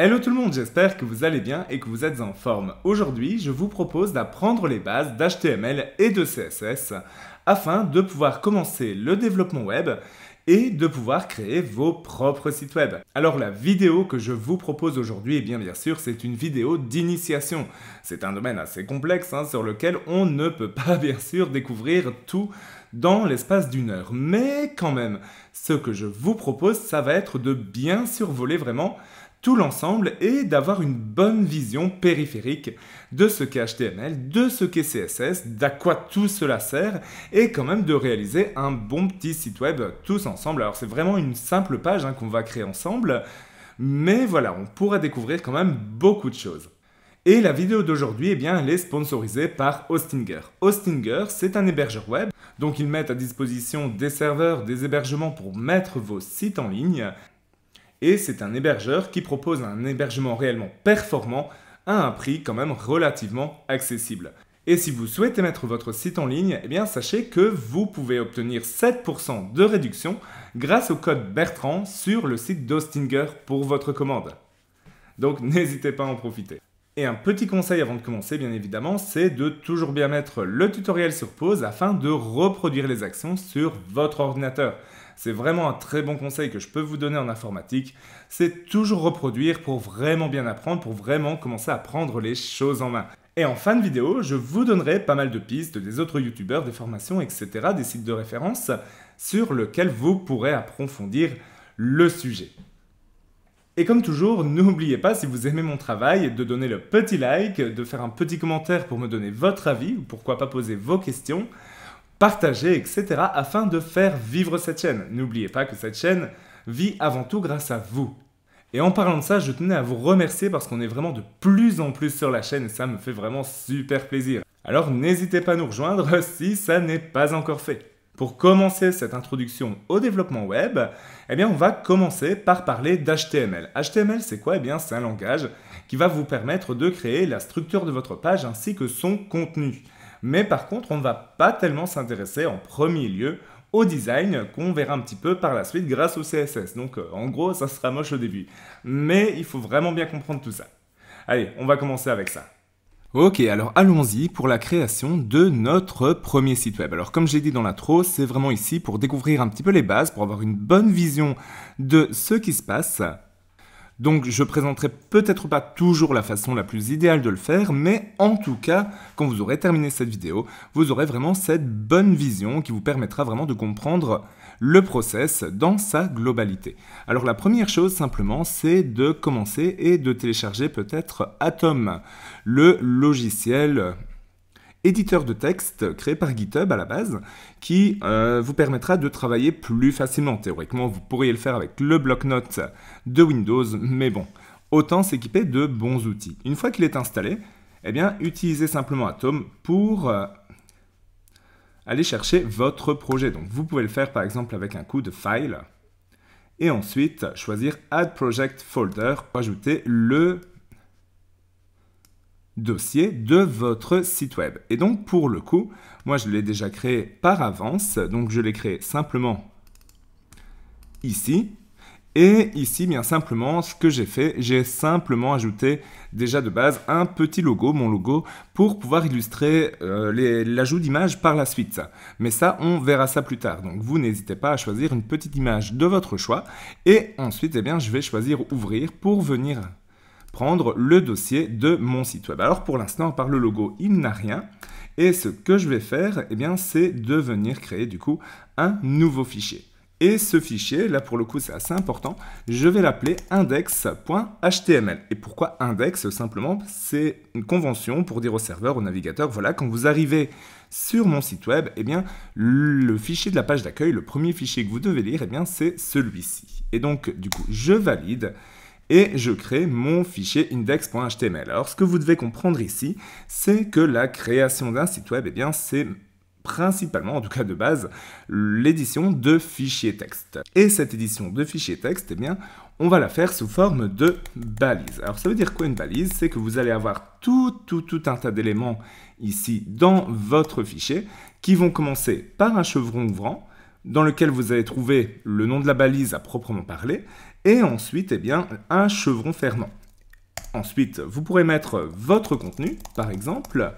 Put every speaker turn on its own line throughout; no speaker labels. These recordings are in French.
Hello tout le monde, j'espère que vous allez bien et que vous êtes en forme. Aujourd'hui, je vous propose d'apprendre les bases d'HTML et de CSS afin de pouvoir commencer le développement web et de pouvoir créer vos propres sites web. Alors la vidéo que je vous propose aujourd'hui, eh bien bien sûr, c'est une vidéo d'initiation. C'est un domaine assez complexe hein, sur lequel on ne peut pas bien sûr découvrir tout dans l'espace d'une heure. Mais quand même, ce que je vous propose, ça va être de bien survoler vraiment tout l'ensemble et d'avoir une bonne vision périphérique de ce qu'est HTML, de ce qu'est CSS, d'à quoi tout cela sert et quand même de réaliser un bon petit site web tous ensemble. Alors c'est vraiment une simple page hein, qu'on va créer ensemble, mais voilà, on pourra découvrir quand même beaucoup de choses. Et la vidéo d'aujourd'hui, eh bien, elle est sponsorisée par Hostinger. Hostinger, c'est un hébergeur web, donc ils mettent à disposition des serveurs, des hébergements pour mettre vos sites en ligne et c'est un hébergeur qui propose un hébergement réellement performant à un prix quand même relativement accessible. Et si vous souhaitez mettre votre site en ligne, eh bien sachez que vous pouvez obtenir 7% de réduction grâce au code Bertrand sur le site d'Ostinger pour votre commande. Donc n'hésitez pas à en profiter. Et un petit conseil avant de commencer, bien évidemment, c'est de toujours bien mettre le tutoriel sur pause afin de reproduire les actions sur votre ordinateur. C'est vraiment un très bon conseil que je peux vous donner en informatique. C'est toujours reproduire pour vraiment bien apprendre, pour vraiment commencer à prendre les choses en main. Et en fin de vidéo, je vous donnerai pas mal de pistes des autres youtubeurs, des formations, etc., des sites de référence sur lesquels vous pourrez approfondir le sujet. Et comme toujours, n'oubliez pas, si vous aimez mon travail, de donner le petit like, de faire un petit commentaire pour me donner votre avis, ou pourquoi pas poser vos questions partager, etc. afin de faire vivre cette chaîne. N'oubliez pas que cette chaîne vit avant tout grâce à vous. Et en parlant de ça, je tenais à vous remercier parce qu'on est vraiment de plus en plus sur la chaîne et ça me fait vraiment super plaisir. Alors n'hésitez pas à nous rejoindre si ça n'est pas encore fait. Pour commencer cette introduction au développement web, eh bien on va commencer par parler d'HTML. HTML, c'est quoi Eh bien c'est un langage qui va vous permettre de créer la structure de votre page ainsi que son contenu mais par contre on ne va pas tellement s'intéresser en premier lieu au design qu'on verra un petit peu par la suite grâce au CSS. Donc euh, en gros ça sera moche au début, mais il faut vraiment bien comprendre tout ça. Allez, on va commencer avec ça. Ok, alors allons-y pour la création de notre premier site web. Alors comme j'ai dit dans l'intro, c'est vraiment ici pour découvrir un petit peu les bases, pour avoir une bonne vision de ce qui se passe donc je présenterai peut-être pas toujours la façon la plus idéale de le faire, mais en tout cas, quand vous aurez terminé cette vidéo, vous aurez vraiment cette bonne vision qui vous permettra vraiment de comprendre le process dans sa globalité. Alors la première chose simplement, c'est de commencer et de télécharger peut-être Atom, le logiciel éditeur de texte créé par GitHub à la base, qui euh, vous permettra de travailler plus facilement. Théoriquement, vous pourriez le faire avec le bloc-notes de Windows, mais bon, autant s'équiper de bons outils. Une fois qu'il est installé, eh bien, utilisez simplement Atom pour euh, aller chercher votre projet. Donc, vous pouvez le faire par exemple avec un coup de file et ensuite choisir Add Project Folder pour ajouter le dossier de votre site web. Et donc pour le coup, moi je l'ai déjà créé par avance, donc je l'ai créé simplement ici. Et ici, bien simplement, ce que j'ai fait, j'ai simplement ajouté déjà de base un petit logo, mon logo, pour pouvoir illustrer euh, l'ajout d'image par la suite. Mais ça, on verra ça plus tard. Donc vous n'hésitez pas à choisir une petite image de votre choix. Et ensuite, eh bien, je vais choisir ouvrir pour venir prendre le dossier de mon site web. Alors pour l'instant, par le logo, il n'a rien. Et ce que je vais faire, eh bien, c'est de venir créer du coup un nouveau fichier. Et ce fichier, là pour le coup c'est assez important, je vais l'appeler index.html. Et pourquoi index Simplement, c'est une convention pour dire au serveur, au navigateur, voilà, quand vous arrivez sur mon site web, eh bien, le fichier de la page d'accueil, le premier fichier que vous devez lire, eh bien, c'est celui-ci. Et donc, du coup, je valide et je crée mon fichier index.html. Alors ce que vous devez comprendre ici, c'est que la création d'un site web, eh bien c'est principalement, en tout cas de base, l'édition de fichiers texte. Et cette édition de fichiers texte, eh bien, on va la faire sous forme de balise. Alors ça veut dire quoi une balise C'est que vous allez avoir tout, tout, tout un tas d'éléments ici dans votre fichier qui vont commencer par un chevron ouvrant dans lequel vous allez trouver le nom de la balise à proprement parler et ensuite eh bien, un chevron fermant. Ensuite, vous pourrez mettre votre contenu, par exemple,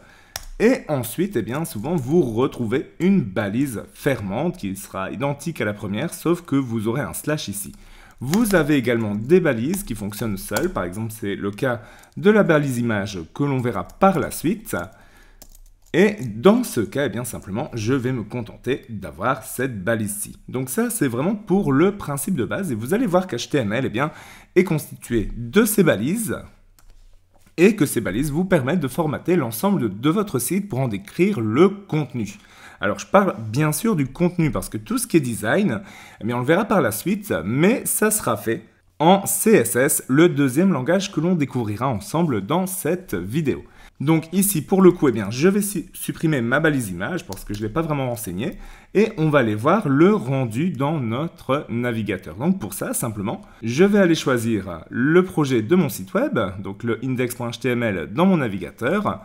et ensuite, eh bien, souvent, vous retrouvez une balise fermante qui sera identique à la première, sauf que vous aurez un slash ici. Vous avez également des balises qui fonctionnent seules, par exemple, c'est le cas de la balise image que l'on verra par la suite. Et dans ce cas, eh bien simplement, je vais me contenter d'avoir cette balise ci Donc ça, c'est vraiment pour le principe de base. Et vous allez voir qu'HTML eh est constitué de ces balises et que ces balises vous permettent de formater l'ensemble de votre site pour en décrire le contenu. Alors je parle bien sûr du contenu parce que tout ce qui est design, eh on le verra par la suite, mais ça sera fait en CSS, le deuxième langage que l'on découvrira ensemble dans cette vidéo. Donc ici, pour le coup, eh bien, je vais supprimer ma balise image parce que je ne l'ai pas vraiment renseignée et on va aller voir le rendu dans notre navigateur. Donc pour ça, simplement, je vais aller choisir le projet de mon site web, donc le index.html dans mon navigateur.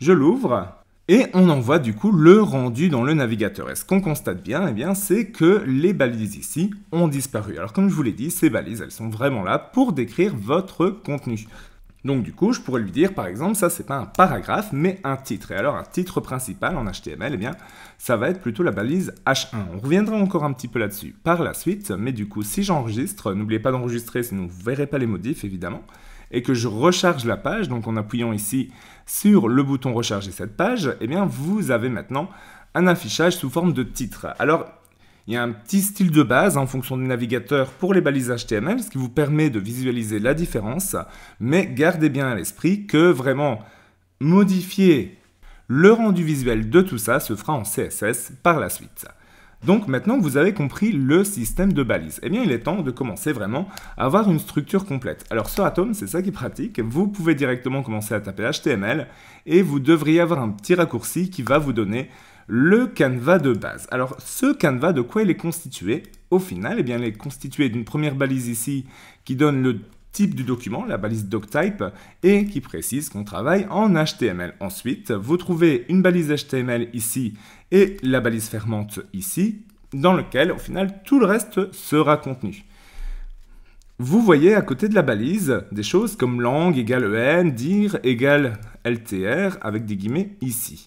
Je l'ouvre et on envoie du coup le rendu dans le navigateur. Et ce qu'on constate bien, eh bien c'est que les balises ici ont disparu. Alors comme je vous l'ai dit, ces balises, elles sont vraiment là pour décrire votre contenu. Donc du coup, je pourrais lui dire, par exemple, ça c'est pas un paragraphe, mais un titre. Et alors un titre principal en HTML, eh bien, ça va être plutôt la balise H1. On reviendra encore un petit peu là-dessus par la suite, mais du coup, si j'enregistre, n'oubliez pas d'enregistrer, sinon vous ne verrez pas les modifs, évidemment, et que je recharge la page, donc en appuyant ici sur le bouton recharger cette page, eh bien, vous avez maintenant un affichage sous forme de titre. Alors, il y a un petit style de base en fonction du navigateur pour les balises HTML, ce qui vous permet de visualiser la différence, mais gardez bien à l'esprit que vraiment modifier le rendu visuel de tout ça se fera en CSS par la suite. Donc maintenant que vous avez compris le système de balises, eh bien il est temps de commencer vraiment à avoir une structure complète. Alors sur Atom, c'est ça qui est pratique, vous pouvez directement commencer à taper HTML et vous devriez avoir un petit raccourci qui va vous donner le canevas de base. Alors ce canevas, de quoi il est constitué Au final, eh bien, il est constitué d'une première balise ici qui donne le type du document, la balise doctype, et qui précise qu'on travaille en HTML. Ensuite, vous trouvez une balise HTML ici et la balise fermante ici, dans lequel, au final, tout le reste sera contenu. Vous voyez à côté de la balise des choses comme langue égale en, dire, égale ltr avec des guillemets ici.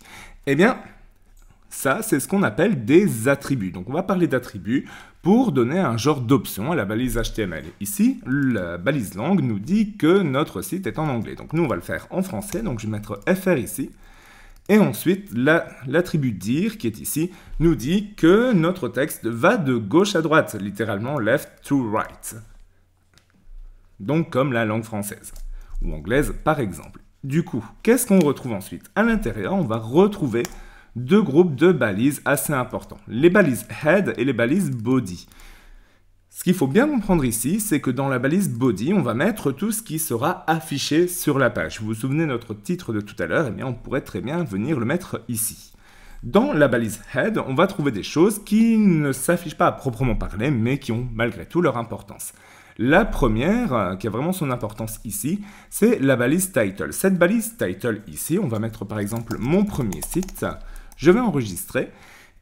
Eh bien, ça, c'est ce qu'on appelle des attributs. Donc on va parler d'attributs pour donner un genre d'option à la balise HTML. Ici, la balise langue nous dit que notre site est en anglais. Donc nous, on va le faire en français. Donc je vais mettre FR ici. Et ensuite, l'attribut dire, qui est ici, nous dit que notre texte va de gauche à droite, littéralement left to right. Donc comme la langue française, ou anglaise par exemple. Du coup, qu'est-ce qu'on retrouve ensuite À l'intérieur, on va retrouver deux groupes de balises assez importants, les balises head et les balises body. Ce qu'il faut bien comprendre ici, c'est que dans la balise body, on va mettre tout ce qui sera affiché sur la page. Vous vous souvenez de notre titre de tout à l'heure, eh on pourrait très bien venir le mettre ici. Dans la balise head, on va trouver des choses qui ne s'affichent pas à proprement parler, mais qui ont malgré tout leur importance. La première, euh, qui a vraiment son importance ici, c'est la balise title. Cette balise title ici, on va mettre par exemple mon premier site, je vais enregistrer.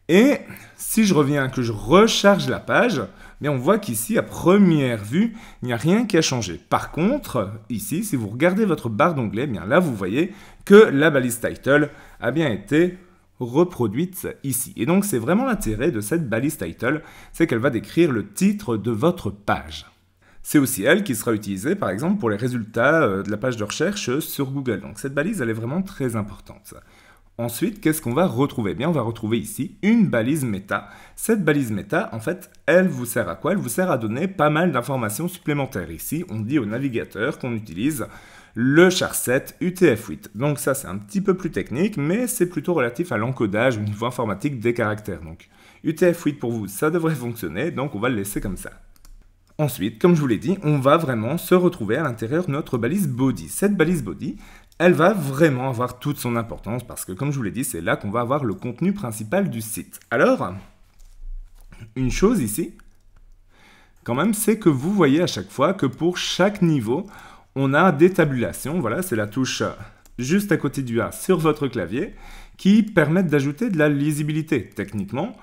Et si je reviens, que je recharge la page, mais on voit qu'ici, à première vue, il n'y a rien qui a changé. Par contre, ici, si vous regardez votre barre d'onglet, eh bien là, vous voyez que la balise title a bien été reproduite ici. Et donc, c'est vraiment l'intérêt de cette balise title, c'est qu'elle va décrire le titre de votre page. C'est aussi elle qui sera utilisée, par exemple, pour les résultats euh, de la page de recherche sur Google. Donc, cette balise, elle est vraiment très importante. Ensuite, qu'est-ce qu'on va retrouver eh Bien, on va retrouver ici une balise méta. Cette balise méta, en fait, elle vous sert à quoi Elle vous sert à donner pas mal d'informations supplémentaires. Ici, on dit au navigateur qu'on utilise le charset UTF-8. Donc ça, c'est un petit peu plus technique, mais c'est plutôt relatif à l'encodage au niveau informatique des caractères. Donc UTF-8 pour vous, ça devrait fonctionner, donc on va le laisser comme ça. Ensuite, comme je vous l'ai dit, on va vraiment se retrouver à l'intérieur de notre balise body. Cette balise body, elle va vraiment avoir toute son importance parce que, comme je vous l'ai dit, c'est là qu'on va avoir le contenu principal du site. Alors, une chose ici, quand même, c'est que vous voyez à chaque fois que pour chaque niveau, on a des tabulations. Voilà, c'est la touche juste à côté du A sur votre clavier qui permettent d'ajouter de la lisibilité. Techniquement,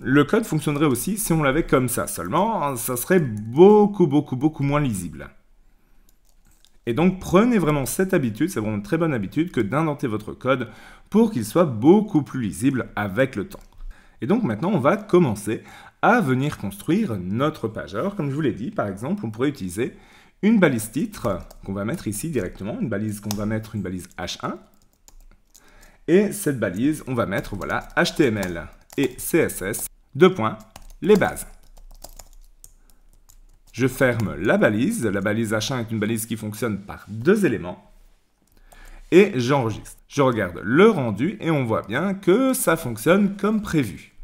le code fonctionnerait aussi si on l'avait comme ça. Seulement, ça serait beaucoup, beaucoup, beaucoup moins lisible. Et donc prenez vraiment cette habitude, c'est vraiment une très bonne habitude que d'indenter votre code pour qu'il soit beaucoup plus lisible avec le temps. Et donc maintenant, on va commencer à venir construire notre page. Alors comme je vous l'ai dit, par exemple, on pourrait utiliser une balise titre qu'on va mettre ici directement, une balise qu'on va mettre une balise H1. Et cette balise, on va mettre voilà HTML et CSS, deux points, les bases. Je ferme la balise. La balise H1 est une balise qui fonctionne par deux éléments. Et j'enregistre. Je regarde le rendu et on voit bien que ça fonctionne comme prévu.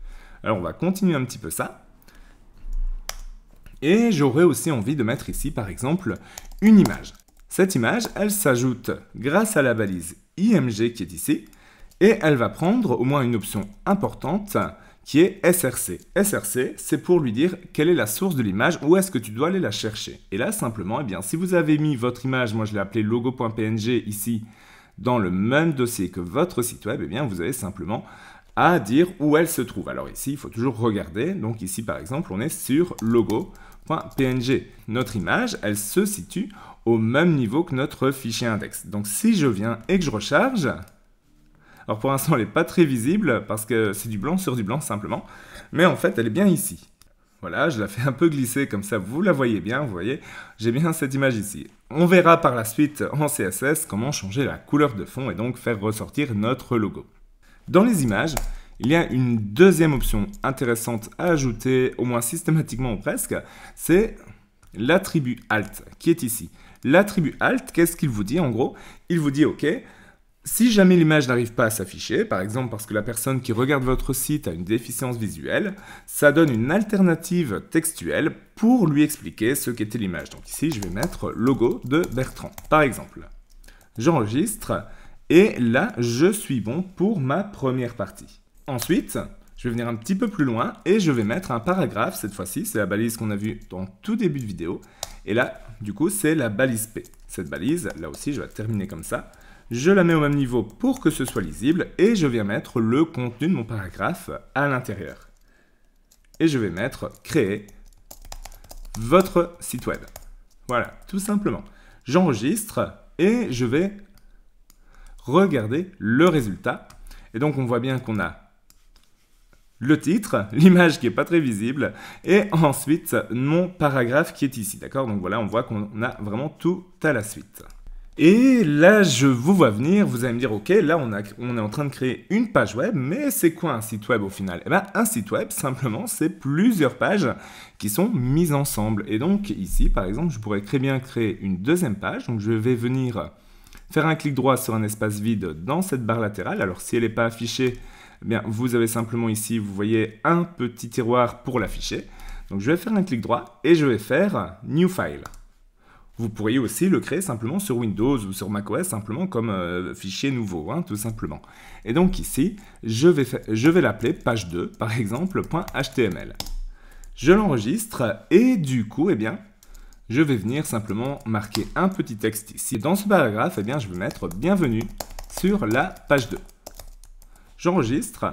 Alors on va continuer un petit peu ça. Et j'aurais aussi envie de mettre ici par exemple une image. Cette image, elle s'ajoute grâce à la balise IMG qui est ici, et elle va prendre au moins une option importante, qui est src. src, c'est pour lui dire quelle est la source de l'image, où est-ce que tu dois aller la chercher. Et là, simplement, eh bien, si vous avez mis votre image, moi je l'ai appelée logo.png ici, dans le même dossier que votre site web, eh bien, vous avez simplement à dire où elle se trouve. Alors ici, il faut toujours regarder. Donc ici, par exemple, on est sur logo.png. Notre image, elle se situe au même niveau que notre fichier index. Donc si je viens et que je recharge, alors pour l'instant, elle n'est pas très visible parce que c'est du blanc sur du blanc simplement. Mais en fait, elle est bien ici. Voilà, je la fais un peu glisser comme ça, vous la voyez bien, vous voyez, j'ai bien cette image ici. On verra par la suite en CSS comment changer la couleur de fond et donc faire ressortir notre logo. Dans les images, il y a une deuxième option intéressante à ajouter, au moins systématiquement ou presque, c'est l'attribut alt qui est ici. L'attribut alt, qu'est-ce qu'il vous dit en gros Il vous dit, ok, si jamais l'image n'arrive pas à s'afficher, par exemple parce que la personne qui regarde votre site a une déficience visuelle, ça donne une alternative textuelle pour lui expliquer ce qu'était l'image. Donc ici, je vais mettre logo de Bertrand, par exemple. J'enregistre et là, je suis bon pour ma première partie. Ensuite, je vais venir un petit peu plus loin et je vais mettre un paragraphe cette fois-ci. C'est la balise qu'on a vue dans tout début de vidéo. Et là, du coup, c'est la balise P. Cette balise, là aussi, je vais terminer comme ça je la mets au même niveau pour que ce soit lisible et je viens mettre le contenu de mon paragraphe à l'intérieur. Et je vais mettre créer votre site web. Voilà, tout simplement. J'enregistre et je vais regarder le résultat. Et donc on voit bien qu'on a le titre, l'image qui n'est pas très visible, et ensuite mon paragraphe qui est ici, d'accord Donc voilà, on voit qu'on a vraiment tout à la suite. Et là, je vous vois venir, vous allez me dire, ok, là, on, est en train de créer une page web, mais c'est quoi un site web au final Eh bien, un site web, simplement, c'est plusieurs pages qui sont mises ensemble. Et donc, ici, par exemple, je pourrais très bien créer une deuxième page. Donc, je vais venir faire un clic droit sur un espace vide dans cette barre latérale. Alors, si elle n'est pas affichée, eh bien, vous avez simplement ici, vous voyez, un petit tiroir pour l'afficher. Donc, je vais faire un clic droit et je vais faire New File. Vous pourriez aussi le créer simplement sur Windows ou sur macOS, simplement comme euh, fichier nouveau, hein, tout simplement. Et donc ici, je vais, je vais l'appeler page 2, par exemple, .html. Je l'enregistre et du coup, eh bien, je vais venir simplement marquer un petit texte ici. dans ce paragraphe, eh bien, je vais mettre « Bienvenue sur la page 2 ». J'enregistre.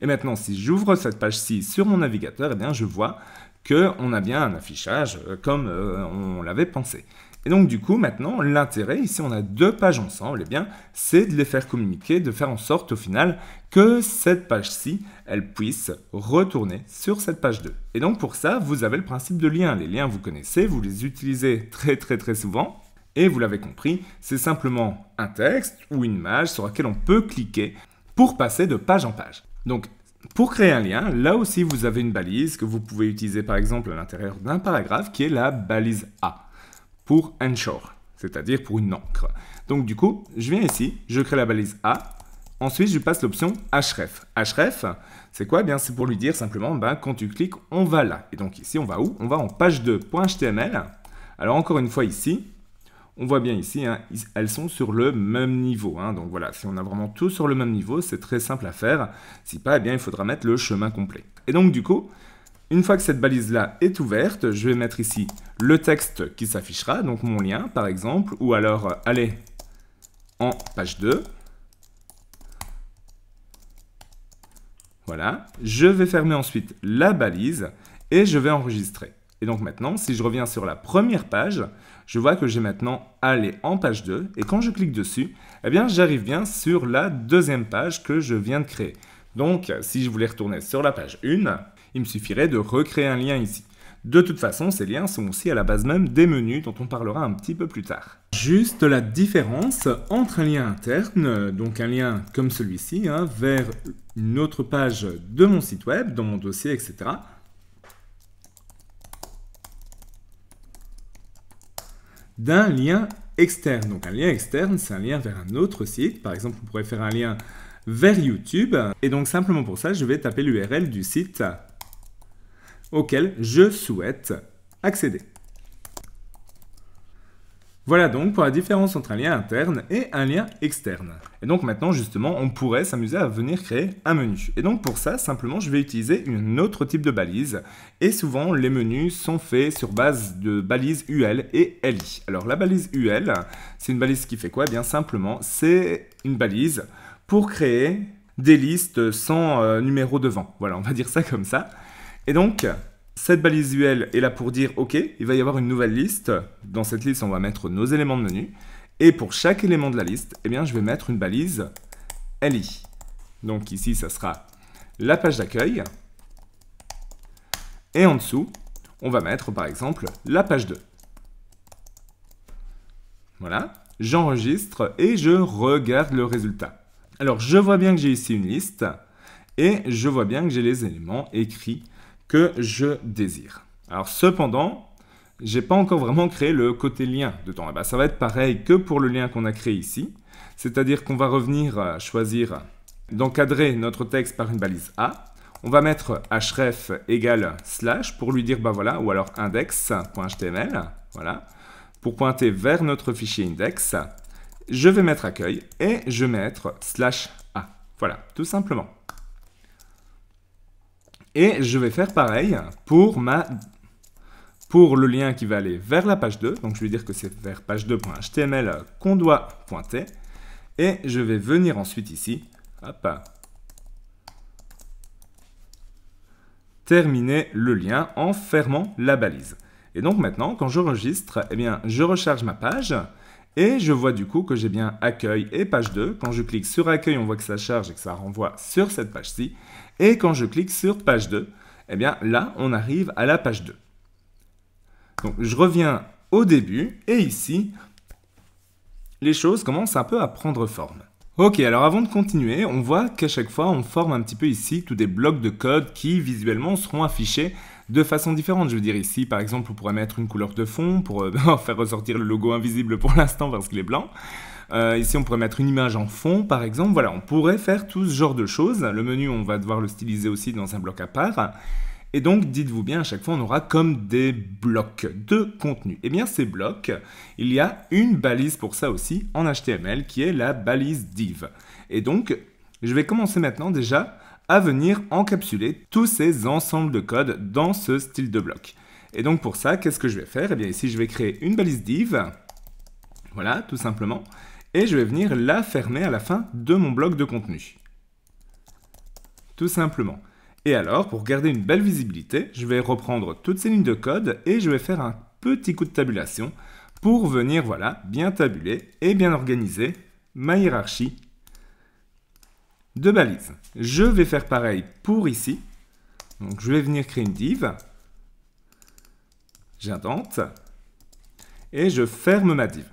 Et maintenant, si j'ouvre cette page-ci sur mon navigateur, eh bien, je vois qu'on a bien un affichage euh, comme euh, on l'avait pensé. Et donc du coup, maintenant, l'intérêt, ici on a deux pages ensemble, eh bien, c'est de les faire communiquer, de faire en sorte au final que cette page-ci, elle puisse retourner sur cette page 2. Et donc pour ça, vous avez le principe de lien. Les liens, vous connaissez, vous les utilisez très très très souvent. Et vous l'avez compris, c'est simplement un texte ou une image sur laquelle on peut cliquer pour passer de page en page. Donc pour créer un lien, là aussi vous avez une balise que vous pouvez utiliser par exemple à l'intérieur d'un paragraphe qui est la balise A pour ensure, c'est-à-dire pour une encre. Donc du coup, je viens ici, je crée la balise A, ensuite je passe l'option href. Href, c'est quoi eh bien, C'est pour lui dire simplement, ben, quand tu cliques, on va là. Et donc ici, on va où On va en page 2.html. Alors encore une fois ici, on voit bien ici, hein, elles sont sur le même niveau. Hein. donc voilà, si on a vraiment tout sur le même niveau, c'est très simple à faire. Si pas, eh bien, il faudra mettre le chemin complet. Et donc du coup, une fois que cette balise-là est ouverte, je vais mettre ici le texte qui s'affichera, donc mon lien par exemple, ou alors euh, aller en page 2. Voilà, je vais fermer ensuite la balise et je vais enregistrer. Et donc maintenant, si je reviens sur la première page, je vois que j'ai maintenant allé en page 2 et quand je clique dessus, eh bien j'arrive bien sur la deuxième page que je viens de créer. Donc si je voulais retourner sur la page 1, il me suffirait de recréer un lien ici. De toute façon, ces liens sont aussi à la base même des menus dont on parlera un petit peu plus tard. Juste la différence entre un lien interne, donc un lien comme celui-ci, hein, vers une autre page de mon site web, dans mon dossier, etc., d'un lien externe. Donc un lien externe, c'est un lien vers un autre site. Par exemple, on pourrait faire un lien vers YouTube. Et donc simplement pour ça, je vais taper l'URL du site auquel je souhaite accéder. Voilà donc pour la différence entre un lien interne et un lien externe. Et donc maintenant justement on pourrait s'amuser à venir créer un menu. Et donc pour ça simplement je vais utiliser un autre type de balise. Et souvent les menus sont faits sur base de balises UL et LI. Alors la balise UL c'est une balise qui fait quoi eh Bien simplement c'est une balise pour créer des listes sans euh, numéro devant. Voilà on va dire ça comme ça. Et donc cette balise UL est là pour dire, OK, il va y avoir une nouvelle liste. Dans cette liste, on va mettre nos éléments de menu. Et pour chaque élément de la liste, eh bien, je vais mettre une balise LI. Donc ici, ça sera la page d'accueil. Et en dessous, on va mettre par exemple la page 2. Voilà, j'enregistre et je regarde le résultat. Alors je vois bien que j'ai ici une liste et je vois bien que j'ai les éléments écrits que je désire. Alors cependant, j'ai pas encore vraiment créé le côté lien dedans. Et bah, ça va être pareil que pour le lien qu'on a créé ici, c'est-à-dire qu'on va revenir euh, choisir d'encadrer notre texte par une balise A. On va mettre href égale slash pour lui dire bah voilà ou alors index.html voilà pour pointer vers notre fichier index. Je vais mettre accueil et je vais mettre slash A. Voilà, tout simplement. Et je vais faire pareil pour, ma, pour le lien qui va aller vers la page 2. Donc je vais dire que c'est vers page 2.html qu'on doit pointer. Et je vais venir ensuite ici, terminer le lien en fermant la balise. Et donc maintenant, quand je registre, eh bien, je recharge ma page et je vois du coup que j'ai bien accueil et page 2. Quand je clique sur accueil, on voit que ça charge et que ça renvoie sur cette page-ci. Et quand je clique sur page 2, eh bien là, on arrive à la page 2. Donc je reviens au début et ici, les choses commencent un peu à prendre forme. Ok, alors avant de continuer, on voit qu'à chaque fois, on forme un petit peu ici tous des blocs de code qui visuellement seront affichés de façon différente. Je veux dire ici, par exemple, on pourrait mettre une couleur de fond pour euh, faire ressortir le logo invisible pour l'instant parce qu'il est blanc. Euh, ici, on pourrait mettre une image en fond, par exemple. Voilà, on pourrait faire tout ce genre de choses. Le menu, on va devoir le styliser aussi dans un bloc à part. Et donc, dites-vous bien, à chaque fois, on aura comme des blocs de contenu. Et eh bien, ces blocs, il y a une balise pour ça aussi en HTML, qui est la balise div. Et donc, je vais commencer maintenant déjà à venir encapsuler tous ces ensembles de code dans ce style de bloc. Et donc, pour ça, qu'est-ce que je vais faire Et eh bien, ici, je vais créer une balise div. Voilà, tout simplement et je vais venir la fermer à la fin de mon bloc de contenu. Tout simplement. Et alors, pour garder une belle visibilité, je vais reprendre toutes ces lignes de code et je vais faire un petit coup de tabulation pour venir, voilà, bien tabuler et bien organiser ma hiérarchie de balises. Je vais faire pareil pour ici. Donc, je vais venir créer une div. J'indente. Et je ferme ma div.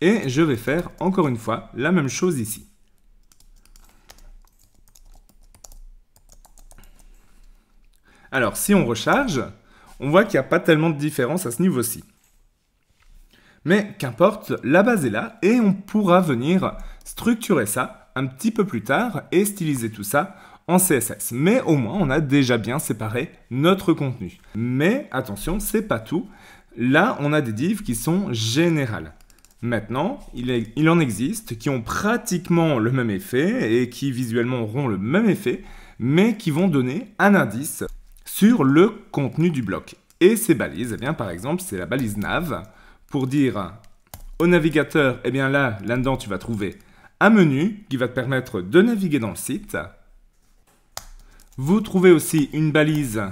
Et je vais faire encore une fois la même chose ici. Alors si on recharge, on voit qu'il n'y a pas tellement de différence à ce niveau-ci. Mais qu'importe, la base est là et on pourra venir structurer ça un petit peu plus tard et styliser tout ça en CSS. Mais au moins, on a déjà bien séparé notre contenu. Mais attention, c'est pas tout. Là, on a des divs qui sont générales. Maintenant, il, en existe qui ont pratiquement le même effet et qui visuellement auront le même effet, mais qui vont donner un indice sur le contenu du bloc. Et ces balises, eh bien, par exemple, c'est la balise nav pour dire au navigateur, eh bien là, là-dedans, tu vas trouver un menu qui va te permettre de naviguer dans le site. Vous trouvez aussi une balise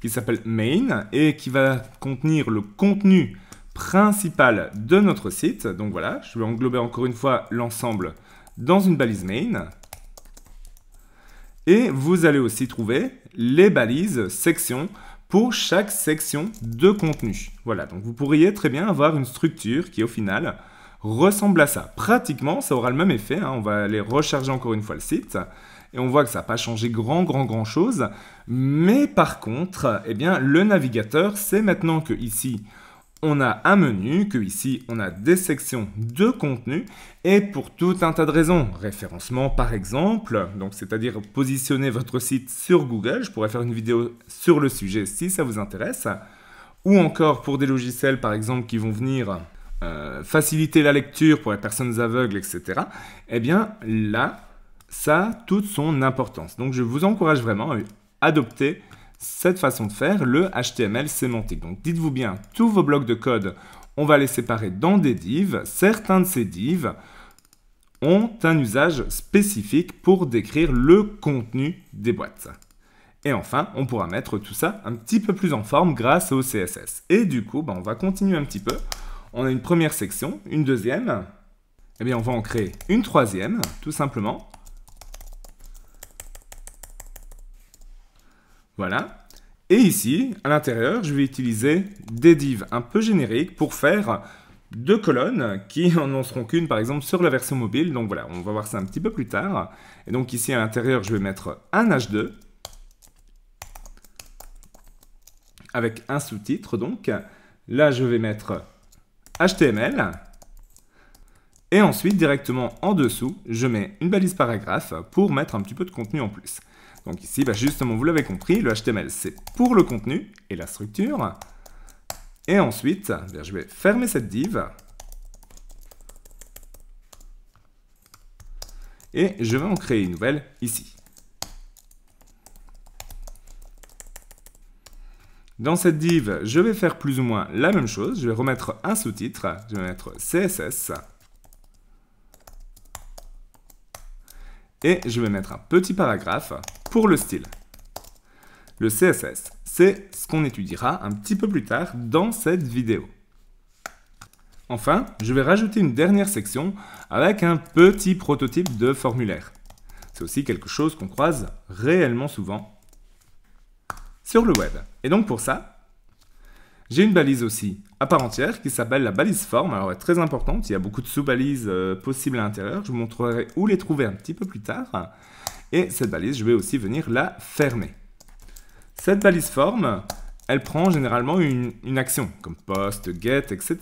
qui s'appelle main et qui va contenir le contenu principale de notre site. Donc voilà, je vais englober encore une fois l'ensemble dans une balise main. Et vous allez aussi trouver les balises sections pour chaque section de contenu. Voilà, donc vous pourriez très bien avoir une structure qui au final ressemble à ça. Pratiquement, ça aura le même effet. Hein. On va aller recharger encore une fois le site et on voit que ça n'a pas changé grand grand grand chose. Mais par contre, eh bien, le navigateur sait maintenant que ici, on a un menu, que ici on a des sections de contenu, et pour tout un tas de raisons. Référencement par exemple, donc c'est-à-dire positionner votre site sur Google, je pourrais faire une vidéo sur le sujet si ça vous intéresse, ou encore pour des logiciels par exemple qui vont venir euh, faciliter la lecture pour les personnes aveugles, etc. Eh bien là, ça a toute son importance. Donc je vous encourage vraiment à adopter cette façon de faire le HTML sémantique. Donc dites-vous bien, tous vos blocs de code, on va les séparer dans des divs. Certains de ces divs ont un usage spécifique pour décrire le contenu des boîtes. Et enfin, on pourra mettre tout ça un petit peu plus en forme grâce au CSS. Et du coup, bah, on va continuer un petit peu. On a une première section, une deuxième. Eh bien, on va en créer une troisième, tout simplement. Voilà. Et ici, à l'intérieur, je vais utiliser des divs un peu génériques pour faire deux colonnes qui n'en seront qu'une, par exemple, sur la version mobile. Donc voilà, on va voir ça un petit peu plus tard. Et donc ici, à l'intérieur, je vais mettre un H2 avec un sous-titre. Donc là, je vais mettre HTML. Et ensuite, directement en dessous, je mets une balise paragraphe pour mettre un petit peu de contenu en plus. Donc ici, bah, justement, vous l'avez compris, le HTML, c'est pour le contenu et la structure. Et ensuite, eh je vais fermer cette div. Et je vais en créer une nouvelle ici. Dans cette div, je vais faire plus ou moins la même chose. Je vais remettre un sous-titre. Je vais mettre CSS. Et je vais mettre un petit paragraphe pour le style. Le CSS, c'est ce qu'on étudiera un petit peu plus tard dans cette vidéo. Enfin, je vais rajouter une dernière section avec un petit prototype de formulaire. C'est aussi quelque chose qu'on croise réellement souvent sur le web. Et donc pour ça, j'ai une balise aussi, à part entière, qui s'appelle la balise forme. Alors, elle est très importante, il y a beaucoup de sous-balises euh, possibles à l'intérieur. Je vous montrerai où les trouver un petit peu plus tard. Et cette balise, je vais aussi venir la fermer. Cette balise forme, elle prend généralement une, action, comme post, get, etc.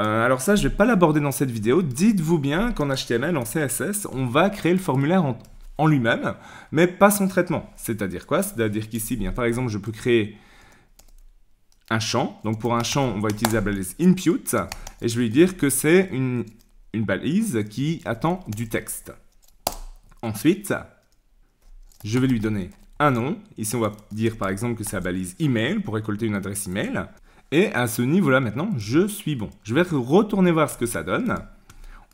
Euh, alors ça, je ne vais pas l'aborder dans cette vidéo. Dites-vous bien qu'en HTML, en CSS, on va créer le formulaire en, lui-même, mais pas son traitement. C'est-à-dire quoi C'est-à-dire qu'ici, bien, par exemple, je peux créer un champ. Donc pour un champ, on va utiliser la balise input et je vais lui dire que c'est une, une balise qui attend du texte. Ensuite, je vais lui donner un nom. Ici, on va dire par exemple que c'est la balise email pour récolter une adresse email. Et à ce niveau-là, maintenant, je suis bon. Je vais retourner voir ce que ça donne.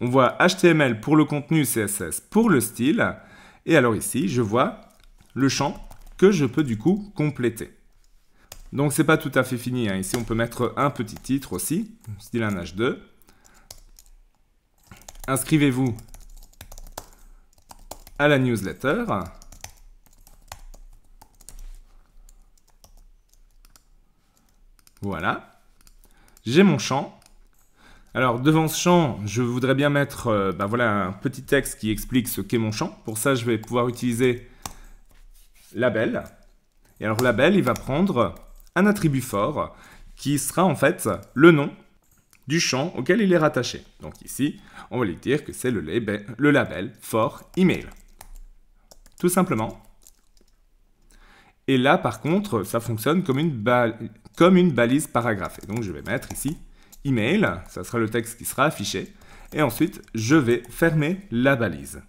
On voit HTML pour le contenu, CSS pour le style. Et alors ici, je vois le champ que je peux du coup compléter. Donc c'est pas tout à fait fini. Hein. Ici on peut mettre un petit titre aussi, style un H2. Inscrivez-vous à la newsletter. Voilà. J'ai mon champ. Alors devant ce champ, je voudrais bien mettre euh, bah voilà, un petit texte qui explique ce qu'est mon champ. Pour ça, je vais pouvoir utiliser label. Et alors label, il va prendre un attribut fort qui sera en fait le nom du champ auquel il est rattaché. Donc ici, on va lui dire que c'est le, label, for email. Tout simplement. Et là, par contre, ça fonctionne comme une, comme une balise paragraphe. donc, je vais mettre ici email, ça sera le texte qui sera affiché. Et ensuite, je vais fermer la balise.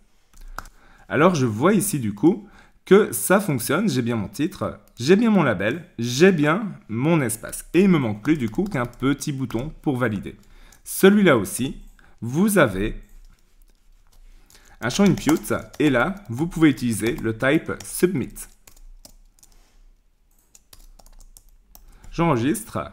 Alors, je vois ici, du coup, que ça fonctionne, j'ai bien mon titre, j'ai bien mon label, j'ai bien mon espace. Et il me manque plus du coup qu'un petit bouton pour valider. Celui-là aussi, vous avez un champ input et là, vous pouvez utiliser le type submit. J'enregistre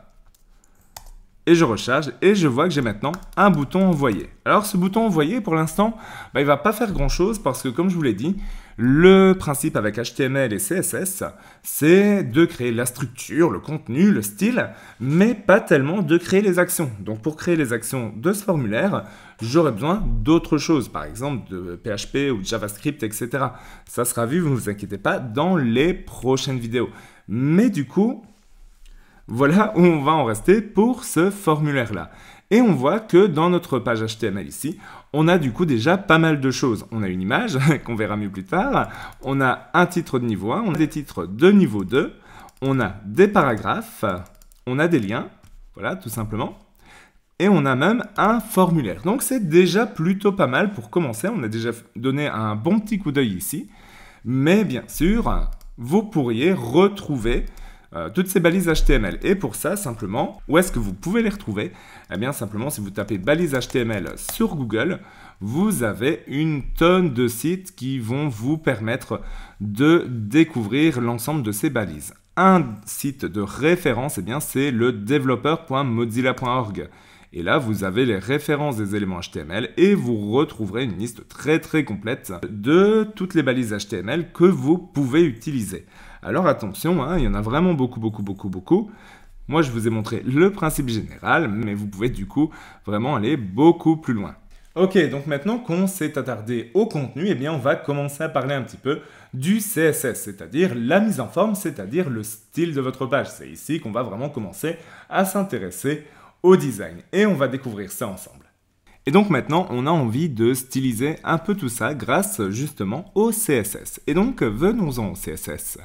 et je recharge et je vois que j'ai maintenant un bouton Envoyer. Alors ce bouton Envoyer pour l'instant, bah, il va pas faire grand chose parce que comme je vous l'ai dit, le principe avec HTML et CSS, c'est de créer la structure, le contenu, le style, mais pas tellement de créer les actions. Donc pour créer les actions de ce formulaire, j'aurai besoin d'autres choses, par exemple de PHP ou de JavaScript, etc. Ça sera vu, vous ne vous inquiétez pas, dans les prochaines vidéos. Mais du coup, voilà où on va en rester pour ce formulaire-là. Et on voit que dans notre page HTML ici, on a du coup déjà pas mal de choses. On a une image qu'on verra mieux plus tard, on a un titre de niveau 1, on a des titres de niveau 2, on a des paragraphes, on a des liens, voilà tout simplement. Et on a même un formulaire. Donc c'est déjà plutôt pas mal pour commencer. On a déjà donné un bon petit coup d'œil ici. Mais bien sûr, vous pourriez retrouver euh, toutes ces balises HTML. Et pour ça, simplement, où est-ce que vous pouvez les retrouver Eh bien, simplement, si vous tapez balises HTML sur Google, vous avez une tonne de sites qui vont vous permettre de découvrir l'ensemble de ces balises. Un site de référence, eh bien, c'est le developer.mozilla.org. Et là, vous avez les références des éléments HTML et vous retrouverez une liste très très complète de toutes les balises HTML que vous pouvez utiliser. Alors attention, hein, il y en a vraiment beaucoup, beaucoup, beaucoup, beaucoup. Moi, je vous ai montré le principe général, mais vous pouvez du coup vraiment aller beaucoup plus loin. Ok, donc maintenant qu'on s'est attardé au contenu, eh bien on va commencer à parler un petit peu du CSS, c'est-à-dire la mise en forme, c'est-à-dire le style de votre page. C'est ici qu'on va vraiment commencer à s'intéresser au design et on va découvrir ça ensemble. Et donc maintenant, on a envie de styliser un peu tout ça grâce justement au CSS. Et donc, venons-en au CSS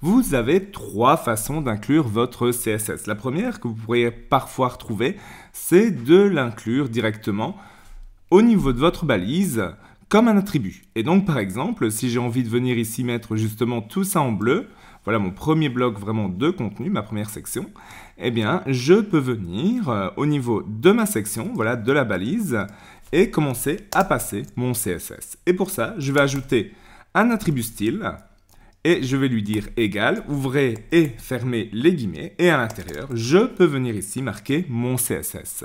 vous avez trois façons d'inclure votre CSS. La première que vous pourriez parfois retrouver, c'est de l'inclure directement au niveau de votre balise comme un attribut. Et donc par exemple, si j'ai envie de venir ici mettre justement tout ça en bleu, voilà mon premier bloc vraiment de contenu, ma première section, eh bien je peux venir euh, au niveau de ma section, voilà de la balise, et commencer à passer mon CSS. Et pour ça, je vais ajouter un attribut style et je vais lui dire égal, ouvrez et fermez les guillemets, et à l'intérieur, je peux venir ici marquer mon CSS.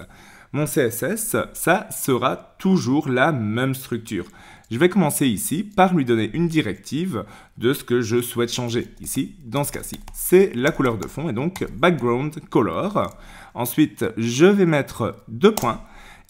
Mon CSS, ça sera toujours la même structure. Je vais commencer ici par lui donner une directive de ce que je souhaite changer. Ici, dans ce cas-ci, c'est la couleur de fond et donc background color. Ensuite, je vais mettre deux points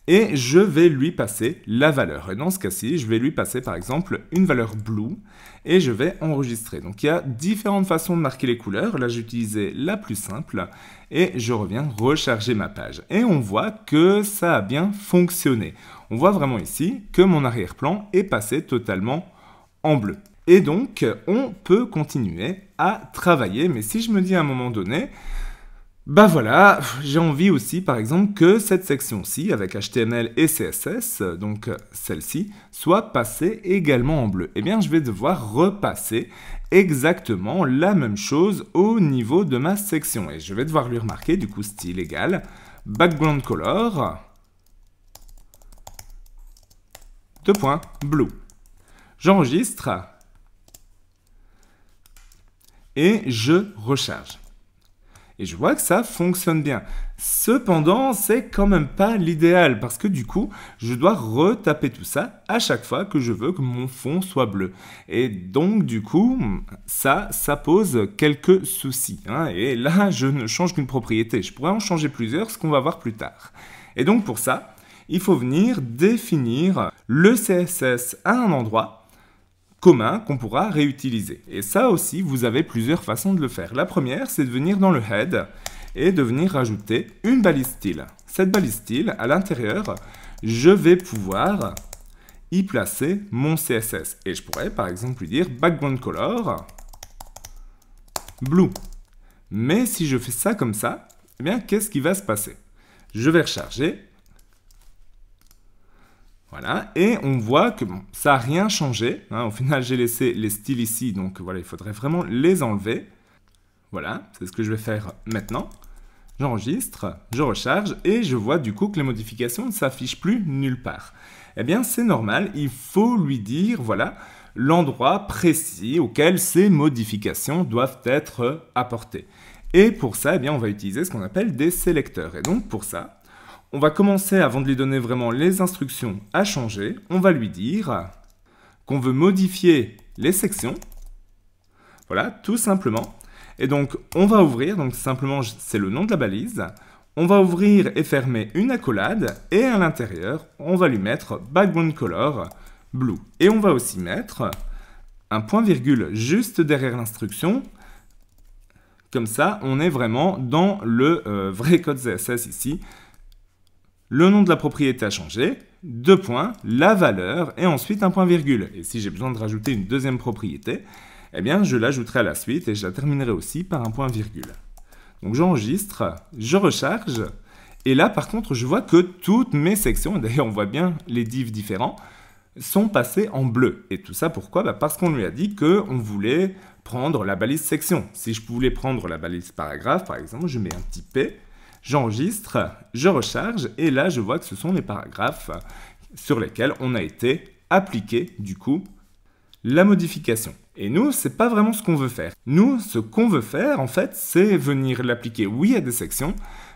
et je vais lui passer la valeur. Et dans ce cas-ci, je vais lui passer par exemple une valeur blue et je vais enregistrer. Donc il y a différentes façons de marquer les couleurs. Là, j'utilisais la plus simple et je reviens recharger ma page. Et on voit que ça a bien fonctionné. On voit vraiment ici que mon arrière-plan est passé totalement en bleu. Et donc, on peut continuer à travailler. Mais si je me dis à un moment donné, ben voilà, j'ai envie aussi par exemple que cette section-ci avec HTML et CSS, donc celle-ci, soit passée également en bleu. Eh bien je vais devoir repasser exactement la même chose au niveau de ma section et je vais devoir lui remarquer du coup style égal background color deux points blue. J'enregistre et je recharge. Et je vois que ça fonctionne bien. Cependant, c'est quand même pas l'idéal parce que du coup, je dois retaper tout ça à chaque fois que je veux que mon fond soit bleu. Et donc, du coup, ça, ça pose quelques soucis. Hein. Et là, je ne change qu'une propriété. Je pourrais en changer plusieurs, ce qu'on va voir plus tard. Et donc, pour ça, il faut venir définir le CSS à un endroit commun qu'on pourra réutiliser. Et ça aussi, vous avez plusieurs façons de le faire. La première, c'est de venir dans le head et de venir rajouter une balise style. Cette balise style, à l'intérieur, je vais pouvoir y placer mon CSS. Et je pourrais par exemple lui dire background color blue. Mais si je fais ça comme ça, eh bien qu'est-ce qui va se passer Je vais recharger voilà, et on voit que ça n'a rien changé. Hein. Au final, j'ai laissé les styles ici, donc voilà, il faudrait vraiment les enlever. Voilà, c'est ce que je vais faire maintenant. J'enregistre, je recharge, et je vois du coup que les modifications ne s'affichent plus nulle part. Eh bien, c'est normal, il faut lui dire, voilà, l'endroit précis auquel ces modifications doivent être apportées. Et pour ça, eh bien, on va utiliser ce qu'on appelle des sélecteurs. Et donc, pour ça, on va commencer avant de lui donner vraiment les instructions à changer. On va lui dire qu'on veut modifier les sections. Voilà, tout simplement. Et donc, on va ouvrir, donc simplement, c'est le nom de la balise. On va ouvrir et fermer une accolade. Et à l'intérieur, on va lui mettre background color blue. Et on va aussi mettre un point-virgule juste derrière l'instruction. Comme ça, on est vraiment dans le euh, vrai code CSS ici le nom de la propriété a changé, deux points, la valeur, et ensuite un point virgule. Et si j'ai besoin de rajouter une deuxième propriété, eh bien je l'ajouterai à la suite et je la terminerai aussi par un point virgule. Donc j'enregistre, je recharge, et là par contre je vois que toutes mes sections, d'ailleurs on voit bien les divs différents, sont passées en bleu. Et tout ça pourquoi bah, Parce qu'on lui a dit qu'on voulait prendre la balise section. Si je voulais prendre la balise paragraphe par exemple, je mets un petit P, J'enregistre, je recharge et là je vois que ce sont les paragraphes sur lesquels on a été appliqué du coup la modification. Et nous, ce n'est pas vraiment ce qu'on veut faire. Nous, ce qu'on veut faire en fait, c'est venir l'appliquer oui à des sections,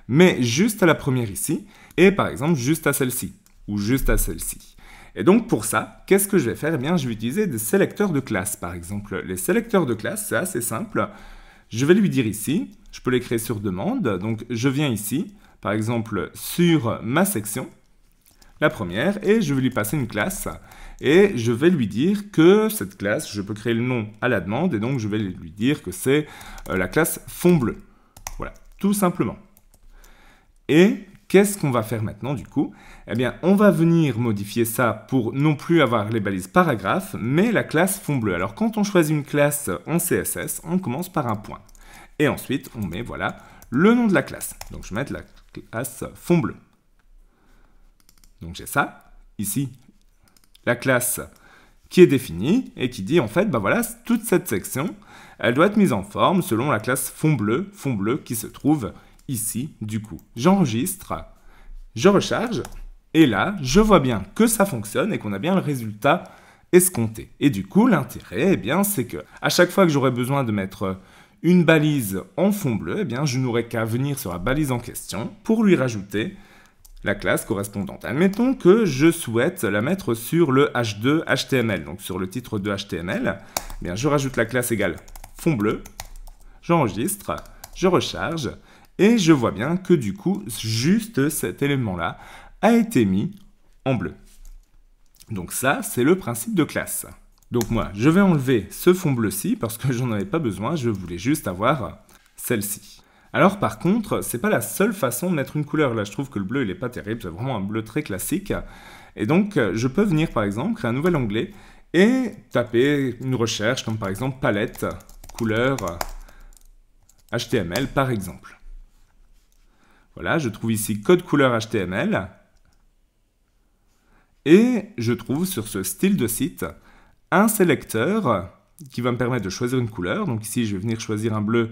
mais juste à la première ici et par exemple juste à celle-ci ou juste à celle-ci. Et donc pour ça, qu'est-ce que je vais faire Eh bien, je vais utiliser des sélecteurs de classe, par exemple. Les sélecteurs de classe, c'est assez simple. Je vais lui dire ici, je peux les créer sur demande. Donc je viens ici, par exemple sur ma section, la première, et je vais lui passer une classe. Et je vais lui dire que cette classe, je peux créer le nom à la demande, et donc je vais lui dire que c'est euh, la classe fond bleu. Voilà, tout simplement. Et Qu'est-ce qu'on va faire maintenant du coup Eh bien, on va venir modifier ça pour non plus avoir les balises paragraphes, mais la classe fond bleu. Alors quand on choisit une classe en CSS, on commence par un point. Et ensuite, on met, voilà, le nom de la classe. Donc, je vais mettre la classe fond bleu. Donc, j'ai ça. Ici, la classe qui est définie et qui dit, en fait, bah voilà, toute cette section, elle doit être mise en forme selon la classe fond bleu, fond bleu qui se trouve ici, du coup. J'enregistre, je recharge, et là, je vois bien que ça fonctionne et qu'on a bien le résultat escompté. Et du coup, l'intérêt, eh bien, c'est que à chaque fois que j'aurai besoin de mettre une balise en fond bleu, eh bien, je n'aurai qu'à venir sur la balise en question pour lui rajouter la classe correspondante. Admettons que je souhaite la mettre sur le h2 HTML, donc sur le titre de HTML. Eh bien, je rajoute la classe égale fond bleu, j'enregistre, je recharge, et je vois bien que du coup, juste cet élément-là a été mis en bleu. Donc ça, c'est le principe de classe. Donc moi, je vais enlever ce fond bleu-ci parce que j'en avais pas besoin, je voulais juste avoir celle-ci. Alors par contre, c'est pas la seule façon de mettre une couleur. Là, je trouve que le bleu, il est pas terrible, c'est vraiment un bleu très classique. Et donc, euh, je peux venir par exemple, créer un nouvel onglet et taper une recherche comme par exemple palette couleur HTML par exemple. Voilà, je trouve ici code couleur HTML et je trouve sur ce style de site un sélecteur qui va me permettre de choisir une couleur. Donc ici, je vais venir choisir un bleu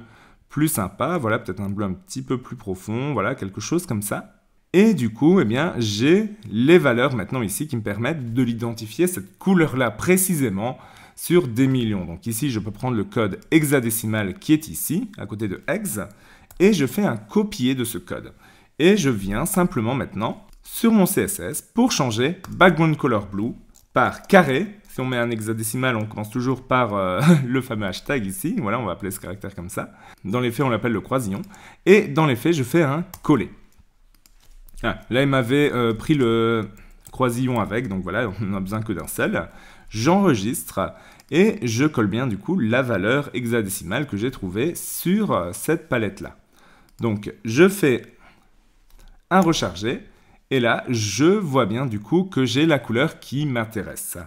plus sympa, voilà, peut-être un bleu un petit peu plus profond, voilà, quelque chose comme ça. Et du coup, eh bien, j'ai les valeurs maintenant ici qui me permettent de l'identifier, cette couleur-là précisément, sur des millions. Donc ici, je peux prendre le code hexadécimal qui est ici, à côté de hex, et je fais un copier de ce code. Et je viens simplement maintenant sur mon CSS pour changer background color blue par carré si on met un hexadécimal, on commence toujours par euh, le fameux hashtag ici. Voilà, on va appeler ce caractère comme ça. Dans les faits, on l'appelle le croisillon. Et dans les faits, je fais un coller. Ah, là, il m'avait euh, pris le croisillon avec, donc voilà, on n'a besoin que d'un seul. J'enregistre et je colle bien du coup la valeur hexadécimale que j'ai trouvée sur euh, cette palette-là. Donc, je fais un recharger. Et là, je vois bien du coup que j'ai la couleur qui m'intéresse.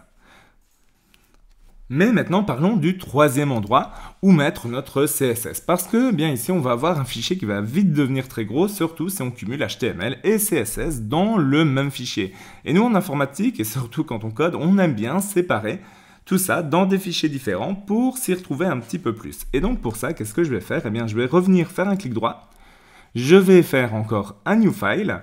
Mais maintenant, parlons du troisième endroit où mettre notre CSS. Parce que, bien ici, on va avoir un fichier qui va vite devenir très gros, surtout si on cumule HTML et CSS dans le même fichier. Et nous, en informatique, et surtout quand on code, on aime bien séparer tout ça dans des fichiers différents pour s'y retrouver un petit peu plus. Et donc, pour ça, qu'est-ce que je vais faire Eh bien, je vais revenir faire un clic droit. Je vais faire encore un new file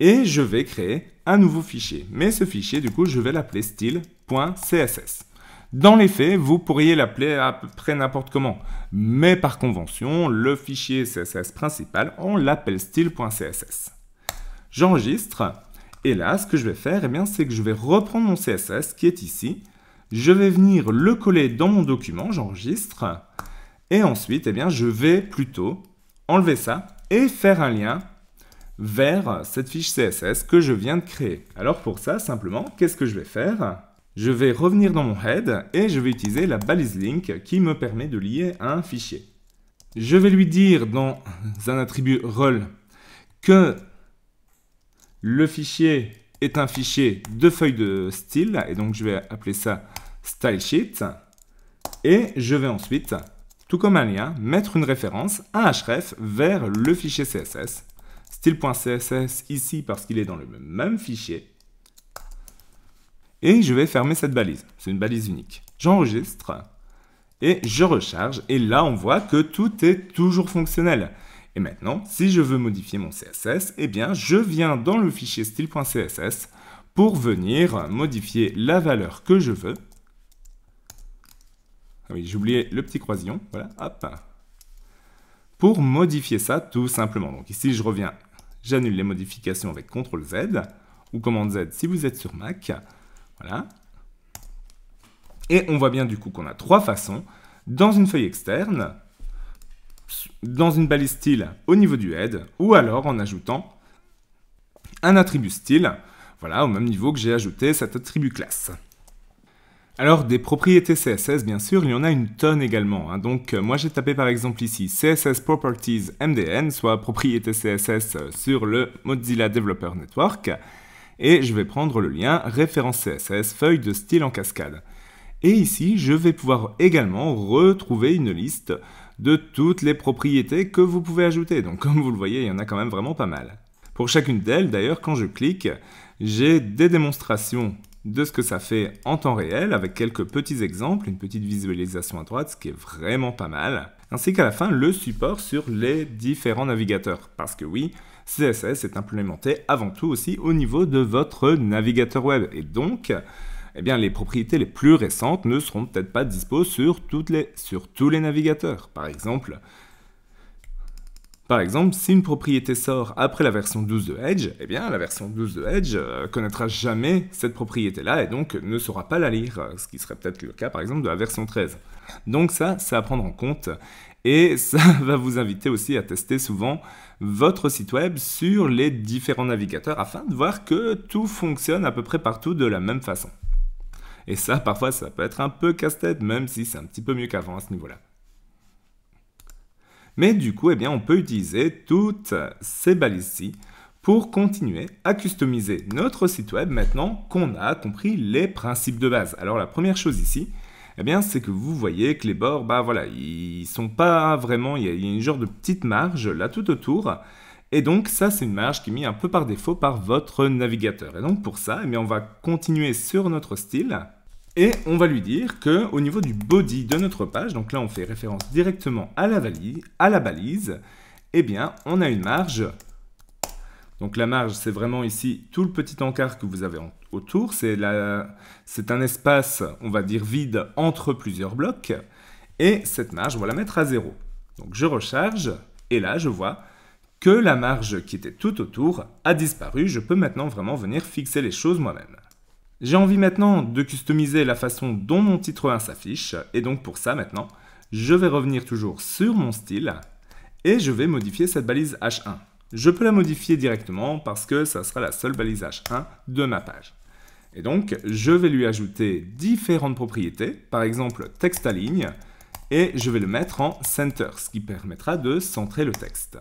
et je vais créer un nouveau fichier. Mais ce fichier, du coup, je vais l'appeler style.css. Dans les faits, vous pourriez l'appeler à peu près n'importe comment. Mais par convention, le fichier CSS principal, on l'appelle style.css. J'enregistre. Et là, ce que je vais faire, eh bien, c'est que je vais reprendre mon CSS qui est ici. Je vais venir le coller dans mon document, j'enregistre. Et ensuite, eh bien, je vais plutôt enlever ça et faire un lien vers cette fiche CSS que je viens de créer. Alors pour ça, simplement, qu'est-ce que je vais faire je vais revenir dans mon head et je vais utiliser la balise link qui me permet de lier un fichier. Je vais lui dire dans un attribut role que le fichier est un fichier de feuille de style et donc je vais appeler ça style et je vais ensuite, tout comme un lien, mettre une référence, à href vers le fichier CSS style.css ici parce qu'il est dans le même fichier et je vais fermer cette balise. C'est une balise unique. J'enregistre et je recharge et là on voit que tout est toujours fonctionnel. Et maintenant, si je veux modifier mon CSS, eh bien je viens dans le fichier style.css pour venir modifier la valeur que je veux. Ah oui, j'ai oublié le petit croisillon, voilà, hop. Pour modifier ça tout simplement. Donc ici je reviens, j'annule les modifications avec CTRL Z ou cmd Z si vous êtes sur Mac. Voilà. Et on voit bien du coup qu'on a trois façons. Dans une feuille externe, dans une balise style au niveau du head, ou alors en ajoutant un attribut style, voilà, au même niveau que j'ai ajouté cet attribut classe. Alors des propriétés CSS bien sûr, il y en a une tonne également. Hein. Donc euh, moi j'ai tapé par exemple ici CSS Properties MDN, soit propriété CSS euh, sur le Mozilla Developer Network et je vais prendre le lien référence CSS feuille de style en cascade. Et ici, je vais pouvoir également retrouver une liste de toutes les propriétés que vous pouvez ajouter. Donc comme vous le voyez, il y en a quand même vraiment pas mal. Pour chacune d'elles, d'ailleurs, quand je clique, j'ai des démonstrations de ce que ça fait en temps réel avec quelques petits exemples, une petite visualisation à droite, ce qui est vraiment pas mal, ainsi qu'à la fin le support sur les différents navigateurs. Parce que oui, CSS est implémenté avant tout aussi au niveau de votre navigateur web. Et donc, eh bien, les propriétés les plus récentes ne seront peut-être pas dispo sur, toutes les, sur tous les navigateurs. Par exemple, par exemple, si une propriété sort après la version 12 de Edge, eh bien la version 12 de Edge euh, connaîtra jamais cette propriété-là et donc ne saura pas la lire, euh, ce qui serait peut-être le cas par exemple de la version 13. Donc ça, c'est à prendre en compte et ça va vous inviter aussi à tester souvent votre site web sur les différents navigateurs afin de voir que tout fonctionne à peu près partout de la même façon. Et ça, parfois, ça peut être un peu casse-tête, même si c'est un petit peu mieux qu'avant à ce niveau-là. Mais du coup, eh bien, on peut utiliser toutes ces balises-ci pour continuer à customiser notre site web maintenant qu'on a compris les principes de base. Alors la première chose ici, eh bien, c'est que vous voyez que les bords, bah voilà, ils sont pas vraiment, il y, a, une genre de petite marge là tout autour. Et donc ça, c'est une marge qui est mise un peu par défaut par votre navigateur. Et donc pour ça, eh bien, on va continuer sur notre style et on va lui dire que au niveau du body de notre page, donc là on fait référence directement à la, valise, à la balise, eh bien on a une marge donc la marge, c'est vraiment ici tout le petit encart que vous avez autour. C'est un espace, on va dire, vide entre plusieurs blocs. Et cette marge, on va la mettre à zéro. Donc je recharge, et là, je vois que la marge qui était tout autour a disparu. Je peux maintenant vraiment venir fixer les choses moi-même. J'ai envie maintenant de customiser la façon dont mon titre 1 s'affiche. Et donc pour ça, maintenant, je vais revenir toujours sur mon style et je vais modifier cette balise H1. Je peux la modifier directement parce que ça sera la seule balisage 1 de ma page. Et donc, je vais lui ajouter différentes propriétés, par exemple texte à ligne, et je vais le mettre en center, ce qui permettra de centrer le texte.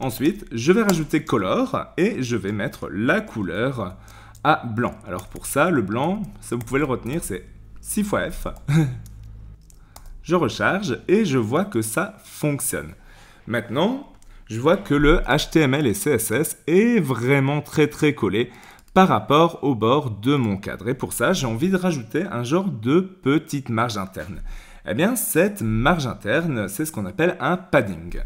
Ensuite, je vais rajouter color et je vais mettre la couleur à blanc. Alors pour ça, le blanc, ça vous pouvez le retenir, c'est 6 fois F. je recharge et je vois que ça fonctionne. Maintenant, je vois que le HTML et CSS est vraiment très très collé par rapport au bord de mon cadre. Et pour ça, j'ai envie de rajouter un genre de petite marge interne. Eh bien, cette marge interne, c'est ce qu'on appelle un padding.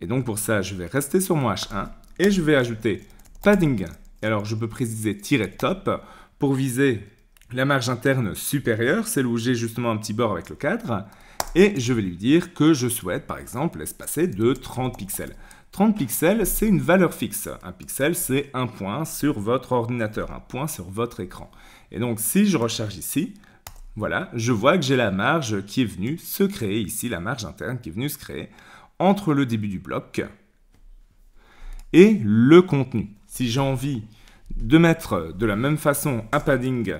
Et donc pour ça, je vais rester sur mon H1 et je vais ajouter padding. Et alors, je peux préciser "-top" pour viser la marge interne supérieure, celle où j'ai justement un petit bord avec le cadre et je vais lui dire que je souhaite par exemple l'espacer de 30 pixels. 30 pixels, c'est une valeur fixe. Un pixel, c'est un point sur votre ordinateur, un point sur votre écran. Et donc, si je recharge ici, voilà, je vois que j'ai la marge qui est venue se créer ici, la marge interne qui est venue se créer entre le début du bloc et le contenu. Si j'ai envie de mettre de la même façon un padding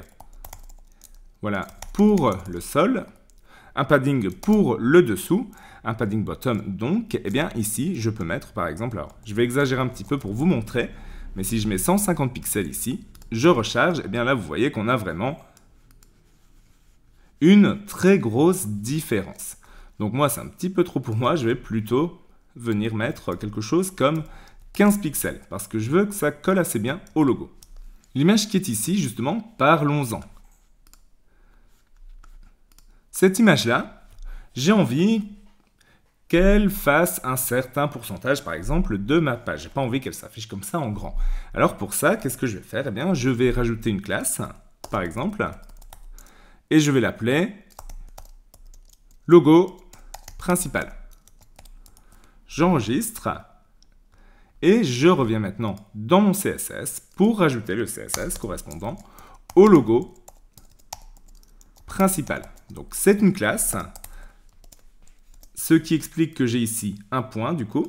voilà, pour le sol, un padding pour le dessous, un padding bottom donc, eh bien ici, je peux mettre par exemple, alors je vais exagérer un petit peu pour vous montrer, mais si je mets 150 pixels ici, je recharge, et eh bien là vous voyez qu'on a vraiment une très grosse différence. Donc moi c'est un petit peu trop pour moi, je vais plutôt venir mettre quelque chose comme 15 pixels, parce que je veux que ça colle assez bien au logo. L'image qui est ici, justement, parlons-en. Cette image-là, j'ai envie qu'elle fasse un certain pourcentage, par exemple, de ma page. J'ai pas envie qu'elle s'affiche comme ça en grand. Alors pour ça, qu'est-ce que je vais faire Eh bien, je vais rajouter une classe, par exemple, et je vais l'appeler logo principal. J'enregistre et je reviens maintenant dans mon CSS pour rajouter le CSS correspondant au logo principal. Donc c'est une classe, ce qui explique que j'ai ici un point du coup.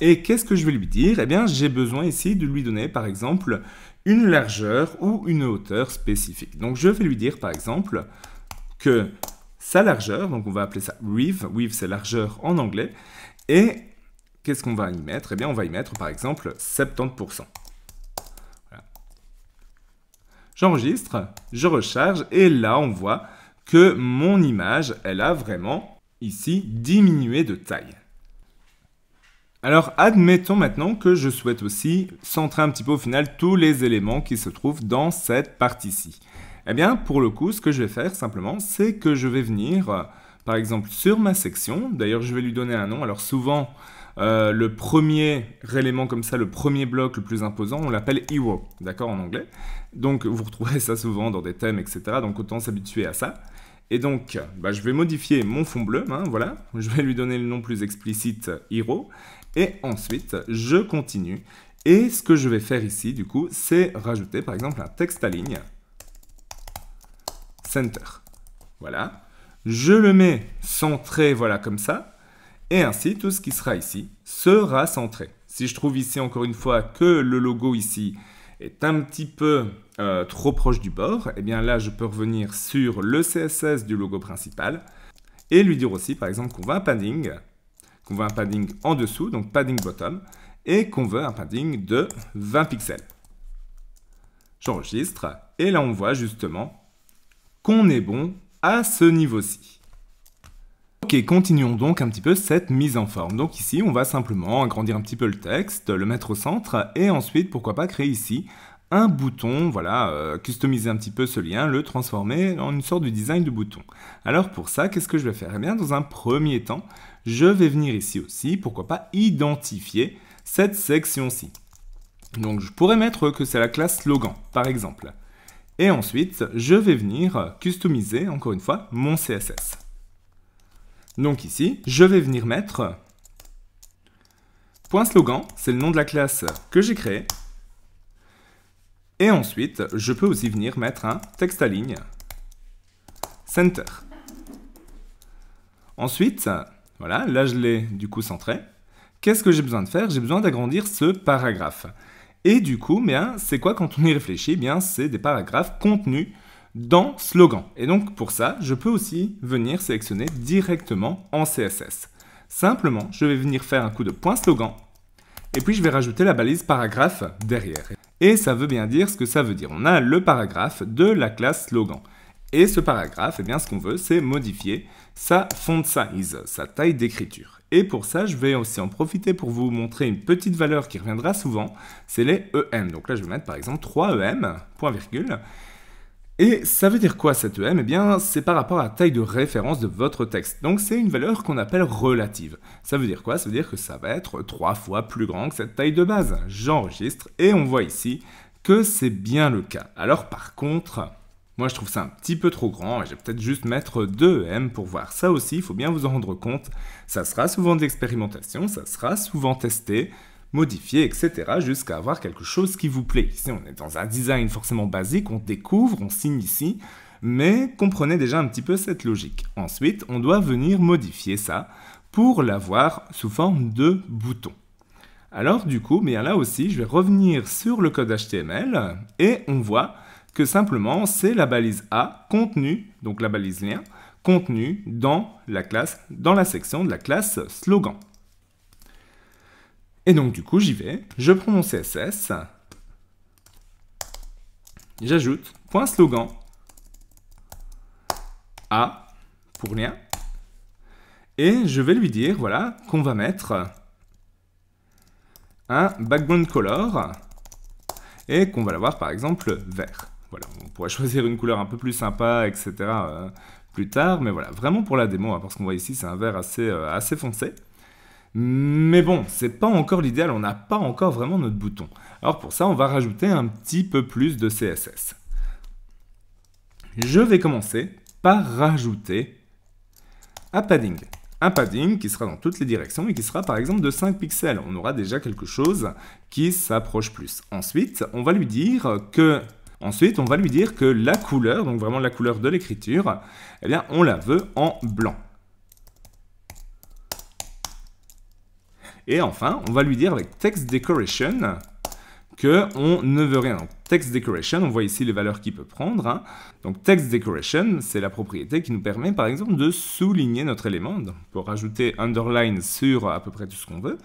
Et qu'est-ce que je vais lui dire Eh bien, j'ai besoin ici de lui donner, par exemple, une largeur ou une hauteur spécifique. Donc, je vais lui dire, par exemple, que sa largeur, donc on va appeler ça width, width c'est largeur en anglais, et qu'est-ce qu'on va y mettre Eh bien, on va y mettre, par exemple, 70%. J'enregistre, je recharge, et là, on voit que mon image, elle a vraiment, ici, diminué de taille. Alors admettons maintenant que je souhaite aussi centrer un petit peu au final tous les éléments qui se trouvent dans cette partie-ci. Eh bien pour le coup ce que je vais faire simplement c'est que je vais venir euh, par exemple sur ma section, d'ailleurs je vais lui donner un nom, alors souvent euh, le premier élément comme ça, le premier bloc le plus imposant, on l'appelle hero, d'accord en anglais. Donc vous retrouvez ça souvent dans des thèmes etc, donc autant s'habituer à ça. Et donc, bah, je vais modifier mon fond bleu, hein, voilà. Je vais lui donner le nom plus explicite, Hero. Et ensuite, je continue. Et ce que je vais faire ici, du coup, c'est rajouter, par exemple, un texte à ligne. Center. Voilà. Je le mets centré, voilà, comme ça. Et ainsi, tout ce qui sera ici sera centré. Si je trouve ici, encore une fois, que le logo ici est un petit peu euh, trop proche du bord, et eh bien là je peux revenir sur le CSS du logo principal et lui dire aussi par exemple qu'on veut un padding, qu'on veut un padding en dessous, donc padding bottom, et qu'on veut un padding de 20 pixels. J'enregistre et là on voit justement qu'on est bon à ce niveau-ci. Ok, continuons donc un petit peu cette mise en forme. Donc ici, on va simplement agrandir un petit peu le texte, le mettre au centre, et ensuite, pourquoi pas créer ici un bouton, voilà, euh, customiser un petit peu ce lien, le transformer en une sorte de design de bouton. Alors pour ça, qu'est-ce que je vais faire Eh bien, dans un premier temps, je vais venir ici aussi, pourquoi pas identifier cette section-ci. Donc je pourrais mettre que c'est la classe slogan, par exemple. Et ensuite, je vais venir customiser, encore une fois, mon CSS. Donc ici, je vais venir mettre slogan, c'est le nom de la classe que j'ai créée. Et ensuite, je peux aussi venir mettre un texte à ligne center. Ensuite, voilà, là je l'ai du coup centré. Qu'est-ce que j'ai besoin de faire J'ai besoin d'agrandir ce paragraphe. Et du coup, eh c'est quoi quand on y réfléchit eh Bien, c'est des paragraphes contenus dans slogan. Et donc pour ça, je peux aussi venir sélectionner directement en CSS. Simplement, je vais venir faire un coup de point slogan et puis je vais rajouter la balise paragraphe derrière. Et ça veut bien dire ce que ça veut dire. On a le paragraphe de la classe slogan. Et ce paragraphe, eh bien, ce qu'on veut, c'est modifier sa font size, sa taille d'écriture. Et pour ça, je vais aussi en profiter pour vous montrer une petite valeur qui reviendra souvent, c'est les EM. Donc là, je vais mettre par exemple 3 EM, point virgule. Et ça veut dire quoi cette EM Eh bien, c'est par rapport à la taille de référence de votre texte. Donc, c'est une valeur qu'on appelle relative. Ça veut dire quoi Ça veut dire que ça va être trois fois plus grand que cette taille de base. J'enregistre et on voit ici que c'est bien le cas. Alors, par contre, moi je trouve ça un petit peu trop grand et je vais peut-être juste mettre 2 EM pour voir. Ça aussi, il faut bien vous en rendre compte. Ça sera souvent de l'expérimentation, ça sera souvent testé modifier, etc., jusqu'à avoir quelque chose qui vous plaît. Ici, on est dans un design forcément basique, on découvre, on signe ici, mais comprenez déjà un petit peu cette logique. Ensuite, on doit venir modifier ça pour l'avoir sous forme de bouton. Alors du coup, bien là aussi, je vais revenir sur le code HTML et on voit que simplement c'est la balise A contenu, donc la balise lien, contenu dans la classe, dans la section de la classe slogan. Et donc du coup, j'y vais, je prends mon CSS, j'ajoute point slogan A pour lien, et je vais lui dire, voilà, qu'on va mettre un background color, et qu'on va l'avoir par exemple vert. Voilà, on pourrait choisir une couleur un peu plus sympa, etc. Euh, plus tard, mais voilà, vraiment pour la démo, hein, parce qu'on voit ici, c'est un vert assez, euh, assez foncé. Mais bon, c'est pas encore l'idéal, on n'a pas encore vraiment notre bouton. Alors pour ça, on va rajouter un petit peu plus de CSS. Je vais commencer par rajouter un padding. Un padding qui sera dans toutes les directions et qui sera par exemple de 5 pixels. On aura déjà quelque chose qui s'approche plus. Ensuite, on va lui dire que Ensuite, on va lui dire que la couleur, donc vraiment la couleur de l'écriture, eh bien, on la veut en blanc. Et enfin, on va lui dire avec text decoration que on ne veut rien. Donc, text decoration, on voit ici les valeurs qu'il peut prendre. Hein. Donc text decoration, c'est la propriété qui nous permet par exemple de souligner notre élément. Donc, on rajouter underline sur à peu près tout ce qu'on veut.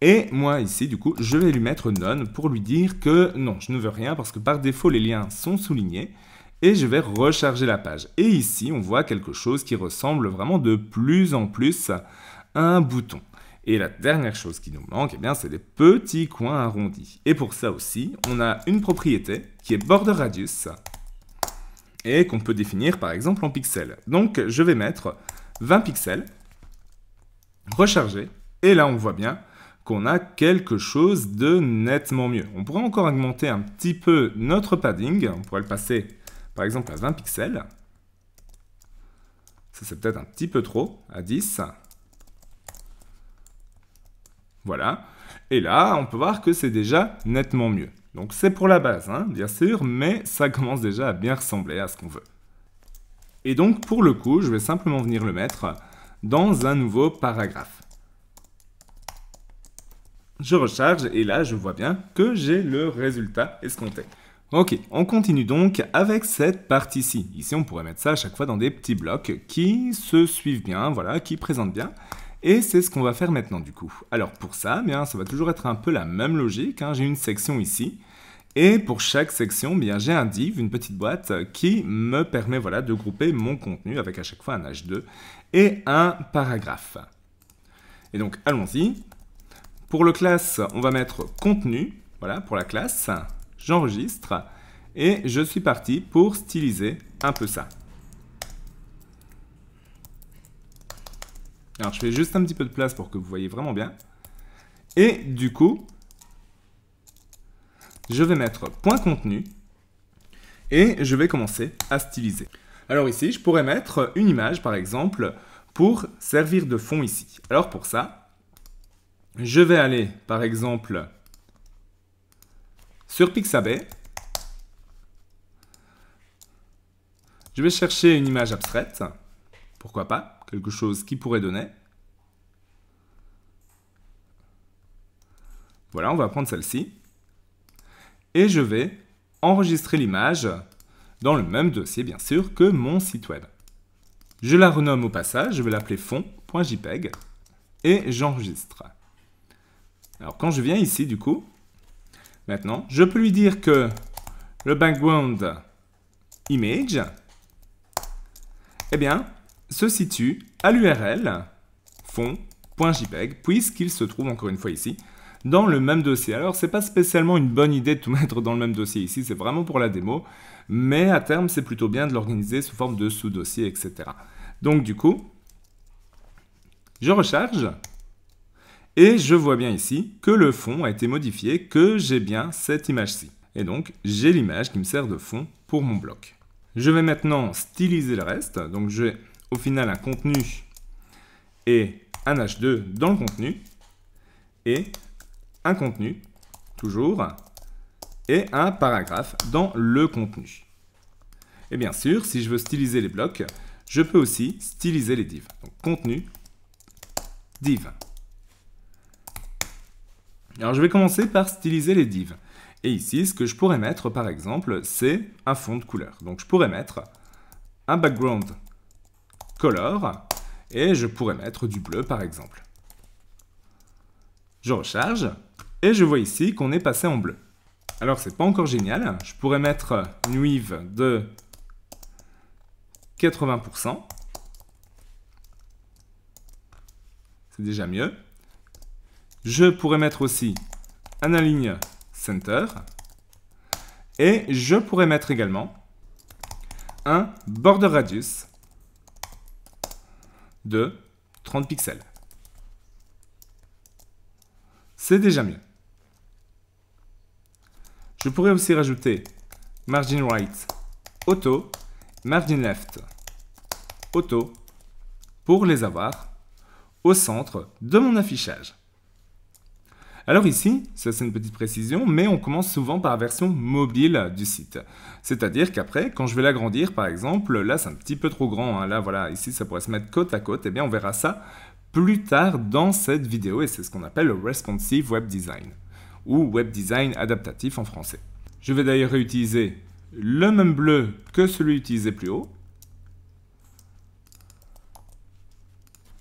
Et moi ici, du coup, je vais lui mettre none pour lui dire que non, je ne veux rien parce que par défaut, les liens sont soulignés. Et je vais recharger la page. Et ici, on voit quelque chose qui ressemble vraiment de plus en plus à un bouton. Et la dernière chose qui nous manque, eh bien, c'est des petits coins arrondis. Et pour ça aussi, on a une propriété qui est border radius et qu'on peut définir par exemple en pixels. Donc je vais mettre 20 pixels, recharger, et là on voit bien qu'on a quelque chose de nettement mieux. On pourrait encore augmenter un petit peu notre padding, on pourrait le passer par exemple à 20 pixels. Ça c'est peut-être un petit peu trop, à 10. Voilà. Et là, on peut voir que c'est déjà nettement mieux. Donc c'est pour la base, hein, bien sûr, mais ça commence déjà à bien ressembler à ce qu'on veut. Et donc pour le coup, je vais simplement venir le mettre dans un nouveau paragraphe. Je recharge et là, je vois bien que j'ai le résultat escompté. Ok, on continue donc avec cette partie-ci. Ici, on pourrait mettre ça à chaque fois dans des petits blocs qui se suivent bien, voilà, qui présentent bien. Et c'est ce qu'on va faire maintenant du coup. Alors pour ça, eh bien, ça va toujours être un peu la même logique. Hein. J'ai une section ici. Et pour chaque section, eh bien, j'ai un div, une petite boîte qui me permet voilà, de grouper mon contenu avec à chaque fois un H2 et un paragraphe. Et donc allons-y. Pour le classe, on va mettre contenu. Voilà, pour la classe, j'enregistre et je suis parti pour styliser un peu ça. Alors je fais juste un petit peu de place pour que vous voyez vraiment bien. Et du coup, je vais mettre point contenu et je vais commencer à styliser. Alors ici, je pourrais mettre une image par exemple pour servir de fond ici. Alors pour ça, je vais aller par exemple sur Pixabay. Je vais chercher une image abstraite, pourquoi pas quelque chose qui pourrait donner. Voilà, on va prendre celle-ci. Et je vais enregistrer l'image dans le même dossier, bien sûr, que mon site web. Je la renomme au passage, je vais l'appeler fond.jpeg et j'enregistre. Alors quand je viens ici, du coup, maintenant, je peux lui dire que le background image, eh bien, se situe à l'URL fond.jpg, puisqu'il se trouve encore une fois ici, dans le même dossier. Alors, c'est pas spécialement une bonne idée de tout mettre dans le même dossier ici, c'est vraiment pour la démo, mais à terme, c'est plutôt bien de l'organiser sous forme de sous dossier etc. Donc, du coup, je recharge, et je vois bien ici que le fond a été modifié, que j'ai bien cette image-ci. Et donc, j'ai l'image qui me sert de fond pour mon bloc. Je vais maintenant styliser le reste, donc je vais au final un contenu et un H2 dans le contenu, et un contenu, toujours, et un paragraphe dans le contenu. Et eh bien sûr, si je veux styliser les blocs, je peux aussi styliser les divs. Donc contenu, div. Alors je vais commencer par styliser les divs. Et ici, ce que je pourrais mettre, par exemple, c'est un fond de couleur. Donc je pourrais mettre un background color, et je pourrais mettre du bleu par exemple. Je recharge, et je vois ici qu'on est passé en bleu. Alors c'est pas encore génial, je pourrais mettre une nuive de 80%. C'est déjà mieux. Je pourrais mettre aussi un Align center. Et je pourrais mettre également un border radius de 30 pixels. C'est déjà mieux. Je pourrais aussi rajouter margin right auto, margin left auto pour les avoir au centre de mon affichage. Alors ici, ça c'est une petite précision, mais on commence souvent par la version mobile du site. C'est-à-dire qu'après, quand je vais l'agrandir par exemple, là c'est un petit peu trop grand, hein. là voilà, ici ça pourrait se mettre côte à côte, et eh bien on verra ça plus tard dans cette vidéo, et c'est ce qu'on appelle le responsive web design, ou web design adaptatif en français. Je vais d'ailleurs réutiliser le même bleu que celui utilisé plus haut.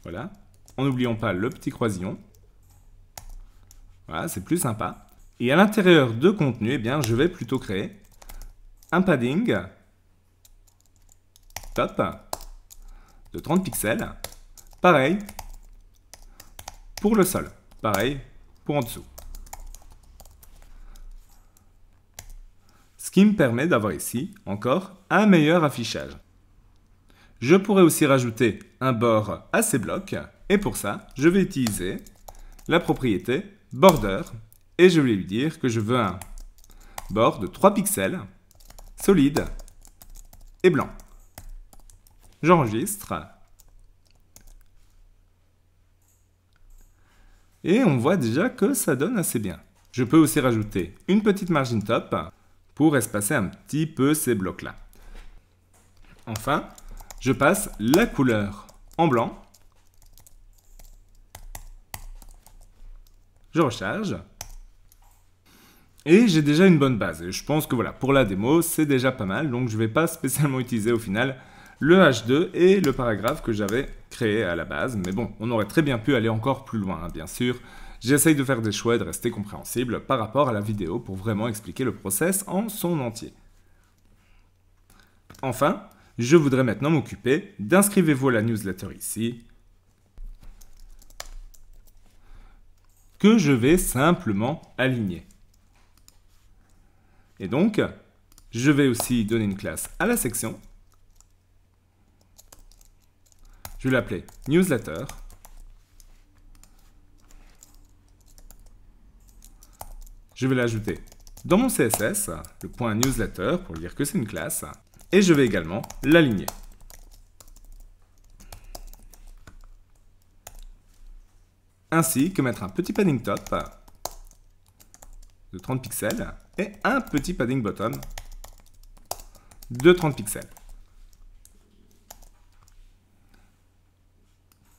Voilà, en n'oubliant pas le petit croisillon. Voilà, c'est plus sympa. Et à l'intérieur de contenu, eh bien, je vais plutôt créer un padding top de 30 pixels. Pareil pour le sol. Pareil pour en dessous. Ce qui me permet d'avoir ici encore un meilleur affichage. Je pourrais aussi rajouter un bord à ces blocs et pour ça, je vais utiliser la propriété border et je vais lui dire que je veux un bord de 3 pixels, solide et blanc. J'enregistre. Et on voit déjà que ça donne assez bien. Je peux aussi rajouter une petite margin top pour espacer un petit peu ces blocs-là. Enfin, je passe la couleur en blanc recharge. Et j'ai déjà une bonne base. Et je pense que voilà, pour la démo, c'est déjà pas mal. Donc je vais pas spécialement utiliser au final le H2 et le paragraphe que j'avais créé à la base. Mais bon, on aurait très bien pu aller encore plus loin, hein, bien sûr. J'essaye de faire des choix et de rester compréhensible par rapport à la vidéo pour vraiment expliquer le process en son entier. Enfin, je voudrais maintenant m'occuper d'inscrivez-vous à la newsletter ici, que je vais simplement aligner. Et donc, je vais aussi donner une classe à la section. Je vais l'appeler newsletter. Je vais l'ajouter dans mon CSS, le point newsletter, pour dire que c'est une classe. Et je vais également l'aligner. ainsi que mettre un petit padding top de 30 pixels et un petit padding bottom de 30 pixels.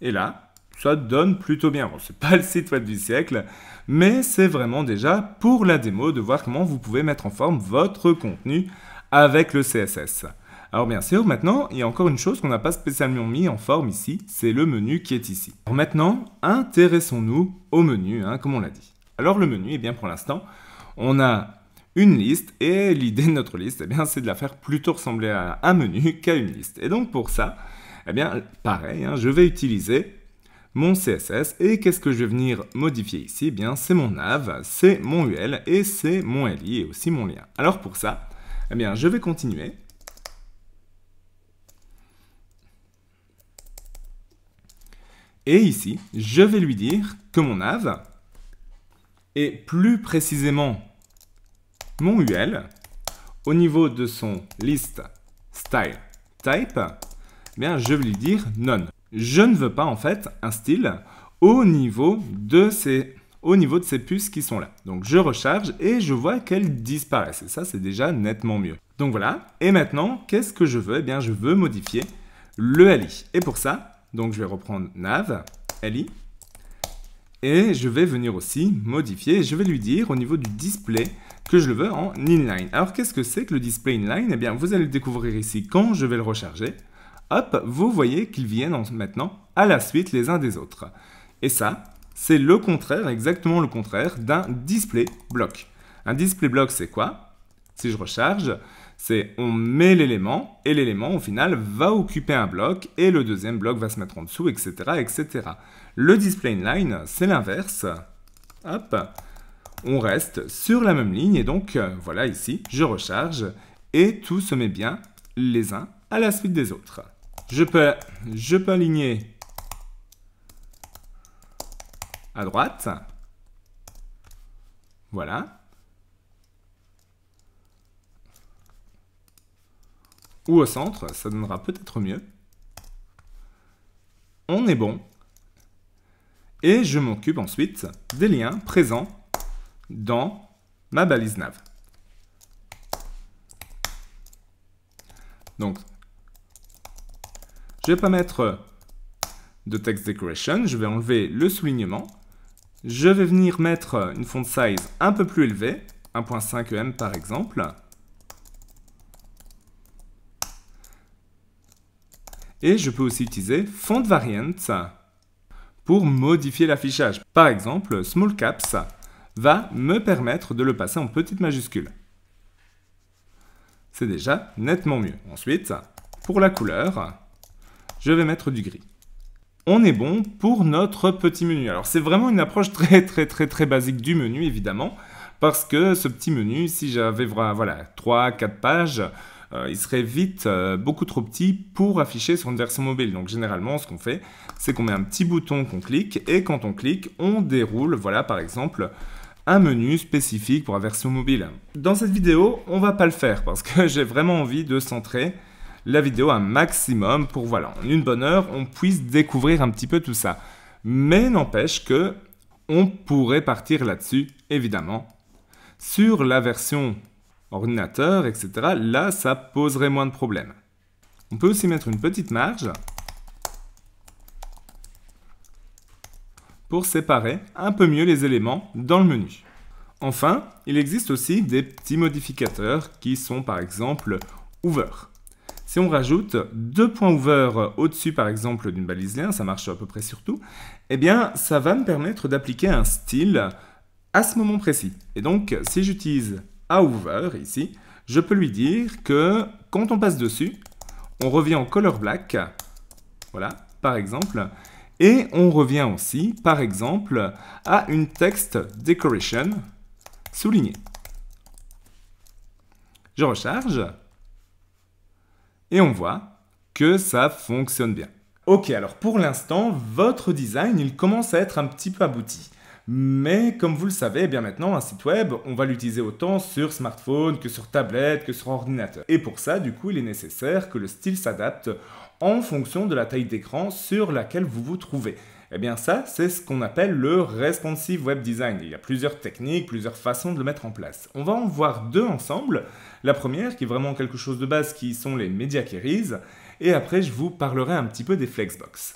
Et là, ça donne plutôt bien. Bon, c'est pas le site web du siècle, mais c'est vraiment déjà pour la démo de voir comment vous pouvez mettre en forme votre contenu avec le CSS. Alors bien sûr, maintenant, il y a encore une chose qu'on n'a pas spécialement mis en forme ici, c'est le menu qui est ici. Alors maintenant, intéressons-nous au menu, hein, comme on l'a dit. Alors le menu, eh bien pour l'instant, on a une liste et l'idée de notre liste, eh bien c'est de la faire plutôt ressembler à un menu qu'à une liste. Et donc pour ça, eh bien pareil, hein, je vais utiliser mon CSS et qu'est-ce que je vais venir modifier ici eh bien c'est mon nav, c'est mon ul et c'est mon li et aussi mon lien. Alors pour ça, eh bien je vais continuer Et ici, je vais lui dire que mon nav, et plus précisément mon UL, au niveau de son list style type, eh bien, je vais lui dire non. Je ne veux pas en fait un style au niveau de ces au niveau de ces puces qui sont là. Donc je recharge et je vois qu'elles disparaissent. Et ça, c'est déjà nettement mieux. Donc voilà. Et maintenant, qu'est-ce que je veux Eh bien, je veux modifier le Ali. Et pour ça, donc je vais reprendre nav, li, et je vais venir aussi modifier, je vais lui dire au niveau du display que je le veux en inline. Alors qu'est-ce que c'est que le display inline Eh bien vous allez le découvrir ici quand je vais le recharger. Hop, vous voyez qu'ils viennent maintenant à la suite les uns des autres. Et ça, c'est le contraire, exactement le contraire d'un display block. Un display block c'est quoi Si je recharge, c'est on met l'élément et l'élément au final va occuper un bloc et le deuxième bloc va se mettre en dessous, etc. etc. Le display inline, c'est l'inverse. Hop, on reste sur la même ligne et donc euh, voilà ici, je recharge et tout se met bien les uns à la suite des autres. Je peux, je peux aligner à droite. Voilà. ou au centre, ça donnera peut-être mieux. On est bon. Et je m'occupe ensuite des liens présents dans ma balise nav. Donc, je ne vais pas mettre de text decoration, je vais enlever le soulignement. Je vais venir mettre une font size un peu plus élevée, 1.5 e m par exemple. Et je peux aussi utiliser font variant pour modifier l'affichage. Par exemple, small caps va me permettre de le passer en petite majuscule. C'est déjà nettement mieux. Ensuite, pour la couleur, je vais mettre du gris. On est bon pour notre petit menu. Alors c'est vraiment une approche très très très très basique du menu évidemment, parce que ce petit menu, si j'avais voilà 3-4 pages, euh, il serait vite euh, beaucoup trop petit pour afficher sur une version mobile. Donc généralement, ce qu'on fait, c'est qu'on met un petit bouton qu'on clique et quand on clique, on déroule, voilà par exemple, un menu spécifique pour la version mobile. Dans cette vidéo, on va pas le faire parce que j'ai vraiment envie de centrer la vidéo un maximum pour voilà, en une bonne heure, on puisse découvrir un petit peu tout ça. Mais n'empêche que on pourrait partir là-dessus évidemment sur la version ordinateur, etc. Là, ça poserait moins de problèmes. On peut aussi mettre une petite marge pour séparer un peu mieux les éléments dans le menu. Enfin, il existe aussi des petits modificateurs qui sont par exemple over. Si on rajoute deux points over au-dessus par exemple d'une balise lien, ça marche à peu près sur tout, eh bien ça va me permettre d'appliquer un style à ce moment précis. Et donc si j'utilise à over ici, je peux lui dire que quand on passe dessus, on revient en color black, voilà, par exemple, et on revient aussi, par exemple, à une texte decoration soulignée. Je recharge, et on voit que ça fonctionne bien. Ok, alors pour l'instant, votre design, il commence à être un petit peu abouti. Mais comme vous le savez, eh bien maintenant, un site web, on va l'utiliser autant sur smartphone que sur tablette, que sur ordinateur. Et pour ça, du coup, il est nécessaire que le style s'adapte en fonction de la taille d'écran sur laquelle vous vous trouvez. Eh bien ça, c'est ce qu'on appelle le responsive web design. Il y a plusieurs techniques, plusieurs façons de le mettre en place. On va en voir deux ensemble. La première, qui est vraiment quelque chose de base, qui sont les media queries. Et après, je vous parlerai un petit peu des flexbox.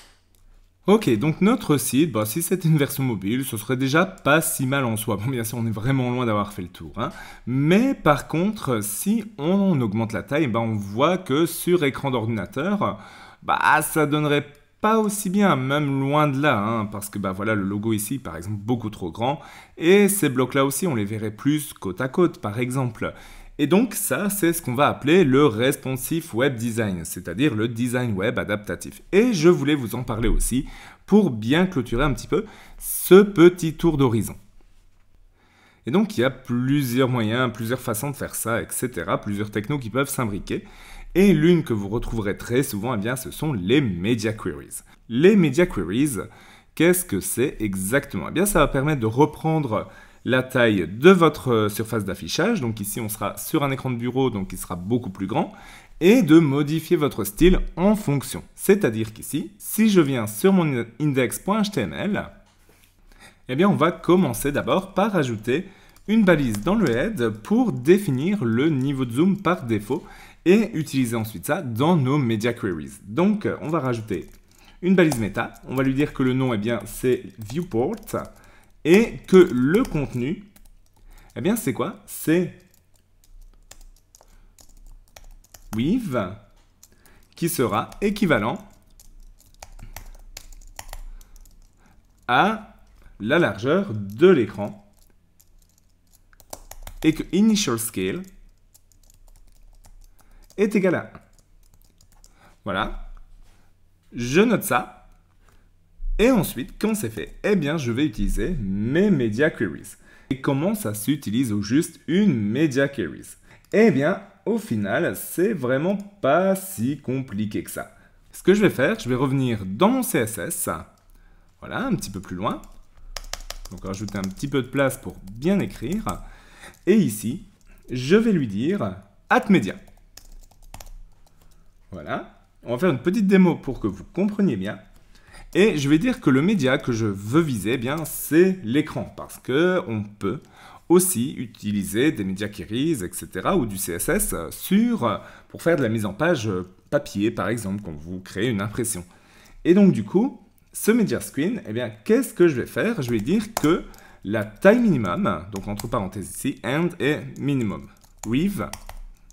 Ok, donc notre site, bah, si c'était une version mobile, ce serait déjà pas si mal en soi. Bon, bien sûr, on est vraiment loin d'avoir fait le tour. Hein. Mais par contre, si on augmente la taille, bah, on voit que sur écran d'ordinateur, bah, ça donnerait pas aussi bien, même loin de là, hein, parce que bah voilà le logo ici par exemple beaucoup trop grand, et ces blocs là aussi on les verrait plus côte à côte par exemple. Et donc ça, c'est ce qu'on va appeler le responsive web design, c'est-à-dire le design web adaptatif. Et je voulais vous en parler aussi pour bien clôturer un petit peu ce petit tour d'horizon. Et donc il y a plusieurs moyens, plusieurs façons de faire ça, etc. Plusieurs technos qui peuvent s'imbriquer. Et l'une que vous retrouverez très souvent, eh bien, ce sont les media queries. Les media queries, qu'est-ce que c'est exactement Eh bien, ça va permettre de reprendre la taille de votre euh, surface d'affichage. Donc ici, on sera sur un écran de bureau, donc il sera beaucoup plus grand. Et de modifier votre style en fonction. C'est-à-dire qu'ici, si je viens sur mon index.html, eh bien on va commencer d'abord par ajouter une balise dans le head pour définir le niveau de zoom par défaut et utiliser ensuite ça dans nos media queries. Donc on va rajouter une balise meta on va lui dire que le nom eh bien c'est viewport et que le contenu, eh bien, c'est quoi C'est weave » qui sera équivalent à la largeur de l'écran et que initial scale est égal à 1. Voilà. Je note ça. Et ensuite, quand c'est fait, eh bien, je vais utiliser mes media queries. Et comment ça s'utilise au juste une media queries Eh bien, au final, c'est vraiment pas si compliqué que ça. Ce que je vais faire, je vais revenir dans mon CSS. Voilà, un petit peu plus loin. Donc rajouter un petit peu de place pour bien écrire. Et ici, je vais lui dire atmedia. Voilà. On va faire une petite démo pour que vous compreniez bien. Et je vais dire que le média que je veux viser, eh bien, c'est l'écran, parce que on peut aussi utiliser des médias risent, etc., ou du CSS pour faire de la mise en page papier, par exemple, quand vous créez une impression. Et donc, du coup, ce media screen, eh bien, qu'est-ce que je vais faire Je vais dire que la taille minimum, donc entre parenthèses ici, end et minimum. With,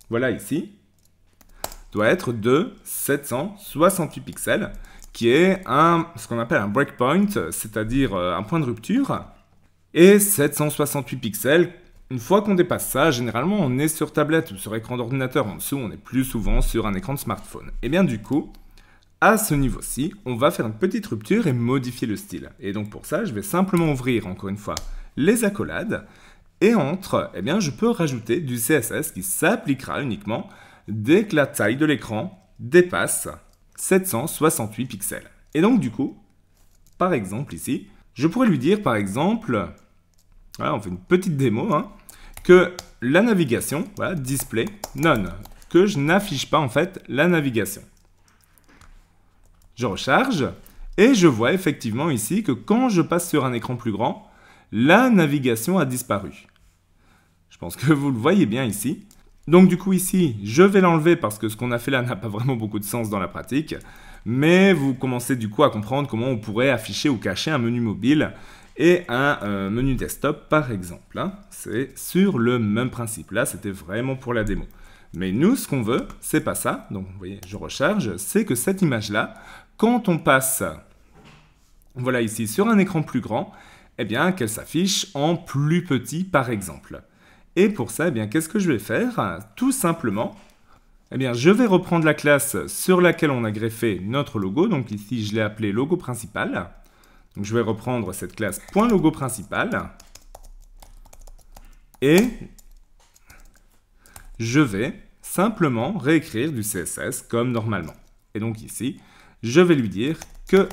voilà ici, doit être de 768 pixels qui est ce qu'on appelle un breakpoint, c'est-à-dire euh, un point de rupture, et 768 pixels. Une fois qu'on dépasse ça, généralement on est sur tablette ou sur écran d'ordinateur en dessous, on est plus souvent sur un écran de smartphone. Et eh bien du coup, à ce niveau-ci, on va faire une petite rupture et modifier le style. Et donc pour ça, je vais simplement ouvrir encore une fois les accolades, et entre, eh bien, je peux rajouter du CSS qui s'appliquera uniquement dès que la taille de l'écran dépasse 768 pixels. Et donc du coup, par exemple ici, je pourrais lui dire par exemple, voilà, on fait une petite démo, hein, que la navigation, voilà, display, none, que je n'affiche pas en fait la navigation. Je recharge et je vois effectivement ici que quand je passe sur un écran plus grand, la navigation a disparu. Je pense que vous le voyez bien ici. Donc du coup ici, je vais l'enlever parce que ce qu'on a fait là n'a pas vraiment beaucoup de sens dans la pratique. Mais vous commencez du coup à comprendre comment on pourrait afficher ou cacher un menu mobile et un euh, menu desktop par exemple. Hein. C'est sur le même principe. Là, c'était vraiment pour la démo. Mais nous, ce qu'on veut, c'est pas ça. Donc vous voyez, je recharge. C'est que cette image-là, quand on passe, voilà ici, sur un écran plus grand, eh bien qu'elle s'affiche en plus petit par exemple. Et pour ça, eh bien, qu'est-ce que je vais faire Tout simplement, eh bien, je vais reprendre la classe sur laquelle on a greffé notre logo. Donc ici, je l'ai appelé logo principal. Donc je vais reprendre cette classe .logo principal. Et je vais simplement réécrire du CSS comme normalement. Et donc ici, je vais lui dire que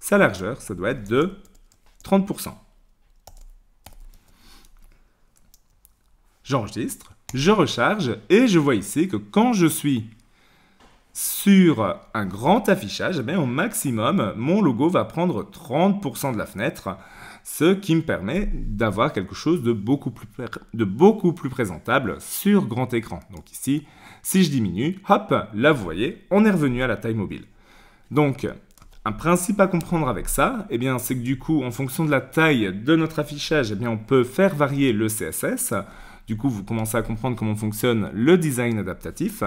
sa largeur, ça doit être de 30%. J'enregistre, je recharge et je vois ici que quand je suis sur un grand affichage, eh au maximum, mon logo va prendre 30% de la fenêtre, ce qui me permet d'avoir quelque chose de beaucoup, plus, de beaucoup plus présentable sur grand écran. Donc ici, si je diminue, hop, là vous voyez, on est revenu à la taille mobile. Donc, un principe à comprendre avec ça, eh bien, c'est que du coup, en fonction de la taille de notre affichage, eh bien, on peut faire varier le CSS. Du coup, vous commencez à comprendre comment fonctionne le design adaptatif.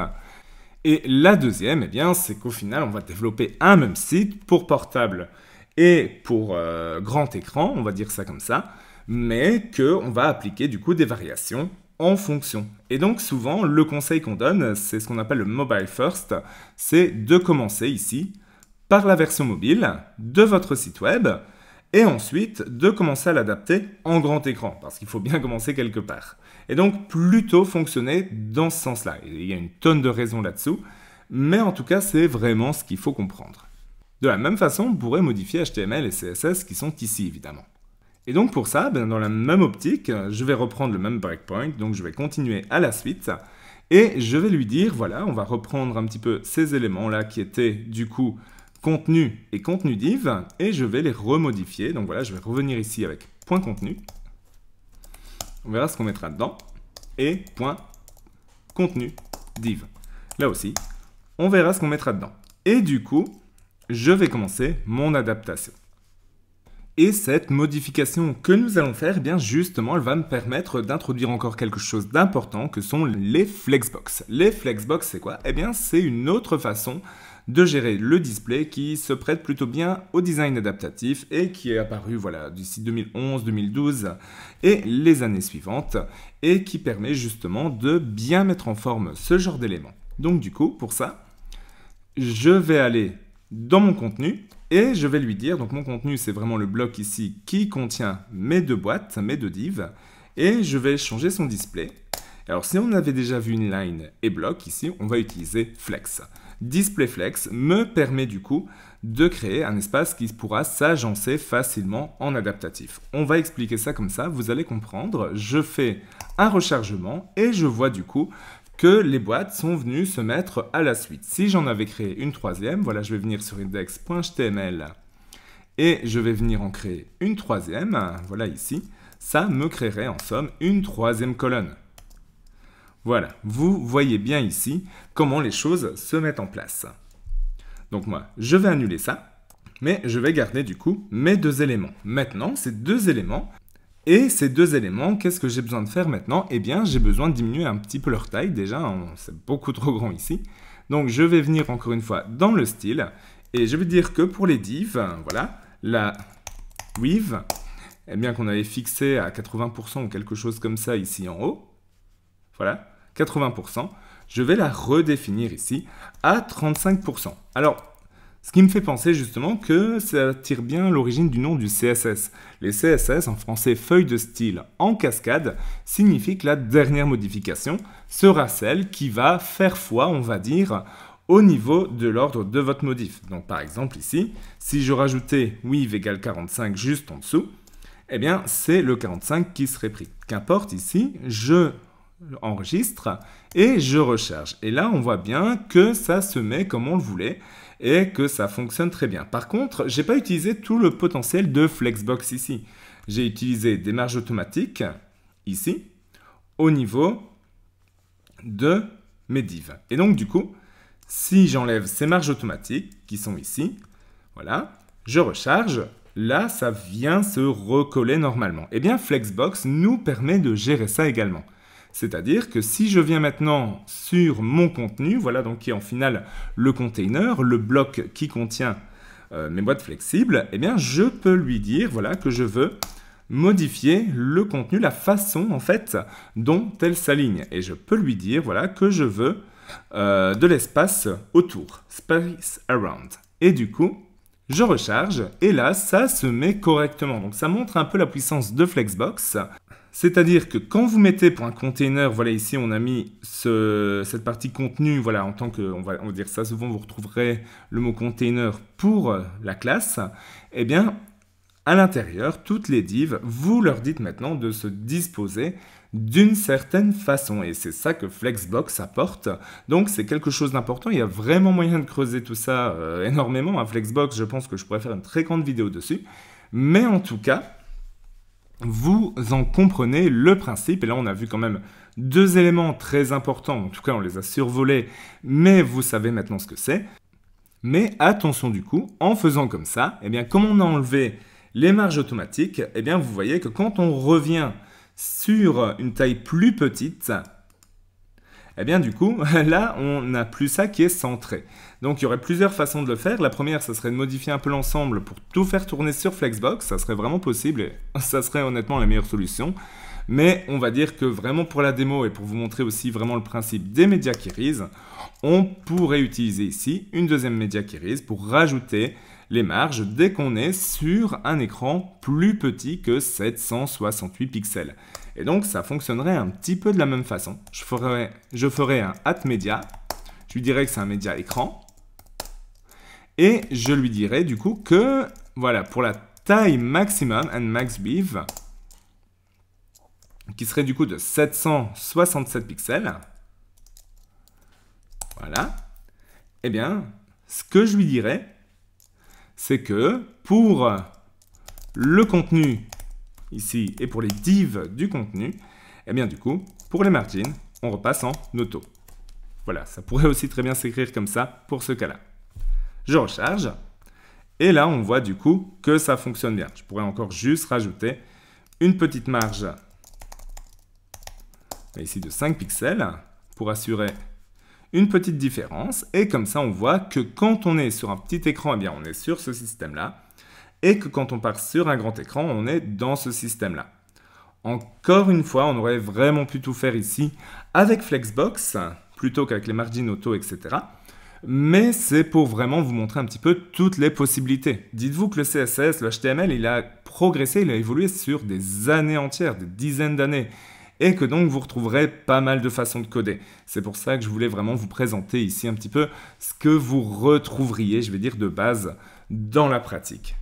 Et la deuxième, eh bien, c'est qu'au final, on va développer un même site pour portable et pour euh, grand écran, on va dire ça comme ça, mais qu'on va appliquer du coup des variations en fonction. Et donc souvent, le conseil qu'on donne, c'est ce qu'on appelle le mobile first, c'est de commencer ici par la version mobile de votre site web et ensuite de commencer à l'adapter en grand écran, parce qu'il faut bien commencer quelque part et donc plutôt fonctionner dans ce sens-là. Il y a une tonne de raisons là-dessous, mais en tout cas c'est vraiment ce qu'il faut comprendre. De la même façon, on pourrait modifier HTML et CSS qui sont ici évidemment. Et donc pour ça, ben, dans la même optique, je vais reprendre le même breakpoint, donc je vais continuer à la suite, et je vais lui dire, voilà, on va reprendre un petit peu ces éléments-là qui étaient du coup contenu et contenu div, et je vais les remodifier, donc voilà, je vais revenir ici avec point contenu, on verra ce qu'on mettra dedans. Et point contenu div. Là aussi, on verra ce qu'on mettra dedans. Et du coup, je vais commencer mon adaptation. Et cette modification que nous allons faire, eh bien justement, elle va me permettre d'introduire encore quelque chose d'important que sont les flexbox. Les flexbox, c'est quoi Eh bien, c'est une autre façon de gérer le display qui se prête plutôt bien au design adaptatif et qui est apparu voilà, d'ici 2011, 2012 et les années suivantes et qui permet justement de bien mettre en forme ce genre d'éléments. Donc du coup, pour ça, je vais aller dans mon contenu et je vais lui dire, donc mon contenu c'est vraiment le bloc ici qui contient mes deux boîtes, mes deux divs, et je vais changer son display. Alors si on avait déjà vu une line et bloc ici, on va utiliser flex. DisplayFlex me permet du coup de créer un espace qui pourra s'agencer facilement en adaptatif. On va expliquer ça comme ça, vous allez comprendre. Je fais un rechargement et je vois du coup que les boîtes sont venues se mettre à la suite. Si j'en avais créé une troisième, voilà, je vais venir sur index.html et je vais venir en créer une troisième, voilà ici, ça me créerait en somme une troisième colonne. Voilà, vous voyez bien ici comment les choses se mettent en place. Donc moi, je vais annuler ça, mais je vais garder du coup mes deux éléments. Maintenant, ces deux éléments, et ces deux éléments, qu'est-ce que j'ai besoin de faire maintenant Eh bien, j'ai besoin de diminuer un petit peu leur taille, déjà, hein, c'est beaucoup trop grand ici. Donc je vais venir encore une fois dans le style, et je vais dire que pour les divs, voilà, la weave, eh bien qu'on avait fixé à 80% ou quelque chose comme ça ici en haut, voilà, 80%, je vais la redéfinir ici à 35%. Alors, ce qui me fait penser justement que ça tire bien l'origine du nom du CSS. Les CSS, en français feuille de style en cascade, signifie que la dernière modification sera celle qui va faire foi, on va dire, au niveau de l'ordre de votre modif. Donc par exemple ici, si je rajoutais weave égale 45 juste en dessous, eh bien c'est le 45 qui serait pris. Qu'importe ici, je enregistre et je recharge. Et là, on voit bien que ça se met comme on le voulait et que ça fonctionne très bien. Par contre, n'ai pas utilisé tout le potentiel de Flexbox ici. J'ai utilisé des marges automatiques ici au niveau de mes divs. Et donc, du coup, si j'enlève ces marges automatiques qui sont ici, voilà, je recharge, là, ça vient se recoller normalement. Et eh bien, Flexbox nous permet de gérer ça également. C'est-à-dire que si je viens maintenant sur mon contenu, voilà donc qui est en final le container, le bloc qui contient euh, mes boîtes flexibles, eh bien je peux lui dire voilà que je veux modifier le contenu, la façon en fait dont elle s'aligne. Et je peux lui dire voilà que je veux euh, de l'espace autour, space around. Et du coup, je recharge et là, ça se met correctement. Donc ça montre un peu la puissance de Flexbox. C'est-à-dire que quand vous mettez pour un container, voilà ici on a mis cette partie contenu, voilà en tant que, on va, dire ça souvent, vous retrouverez le mot container pour euh, la classe, eh bien à l'intérieur, toutes les divs, vous leur dites maintenant de se disposer d'une certaine façon. Et c'est ça que Flexbox apporte. Donc c'est quelque chose d'important. Il y a vraiment moyen de creuser tout ça euh, énormément. À hein, Flexbox, je pense que je pourrais faire une très grande vidéo dessus. Mais en tout cas, vous en comprenez le principe. Et là, on a vu quand même deux éléments très importants. En tout cas, on les a survolés, mais vous savez maintenant ce que c'est. Mais attention du coup, en faisant comme ça, eh bien, comme on a enlevé les marges automatiques, eh bien, vous voyez que quand on revient sur une taille plus petite, eh bien, du coup, là, on n'a plus ça qui est centré. Donc il y aurait plusieurs façons de le faire. La première, ça serait de modifier un peu l'ensemble pour tout faire tourner sur Flexbox. Ça serait vraiment possible et ça serait honnêtement la meilleure solution. Mais on va dire que vraiment pour la démo et pour vous montrer aussi vraiment le principe des médias risent, on pourrait utiliser ici une deuxième média rise pour rajouter les marges dès qu'on est sur un écran plus petit que 768 pixels. Et donc ça fonctionnerait un petit peu de la même façon. Je ferai je un at media. je lui dirais que c'est un média écran, et je lui dirai du coup que, voilà, pour la taille maximum and max beef, qui serait du coup de 767 pixels, voilà, eh bien, ce que je lui dirais, c'est que pour le contenu ici et pour les divs du contenu, eh bien du coup, pour les margins, on repasse en auto. Voilà, ça pourrait aussi très bien s'écrire comme ça pour ce cas-là. Je recharge. Et là, on voit du coup que ça fonctionne bien. Je pourrais encore juste rajouter une petite marge ici de 5 pixels pour assurer une petite différence. Et comme ça, on voit que quand on est sur un petit écran, eh bien, on est sur ce système-là. Et que quand on part sur un grand écran, on est dans ce système-là. Encore une fois, on aurait vraiment pu tout faire ici avec Flexbox plutôt qu'avec les margines auto, etc mais c'est pour vraiment vous montrer un petit peu toutes les possibilités. Dites-vous que le CSS, le HTML, il a progressé, il a évolué sur des années entières, des dizaines d'années, et que donc vous retrouverez pas mal de façons de coder. C'est pour ça que je voulais vraiment vous présenter ici un petit peu ce que vous retrouveriez, je vais dire, de base dans la pratique.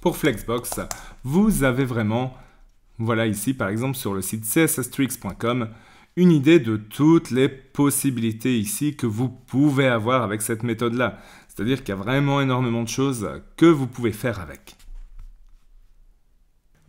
Pour Flexbox, vous avez vraiment, voilà ici par exemple sur le site csstrix.com, une idée de toutes les possibilités ici que vous pouvez avoir avec cette méthode-là. C'est-à-dire qu'il y a vraiment énormément de choses que vous pouvez faire avec.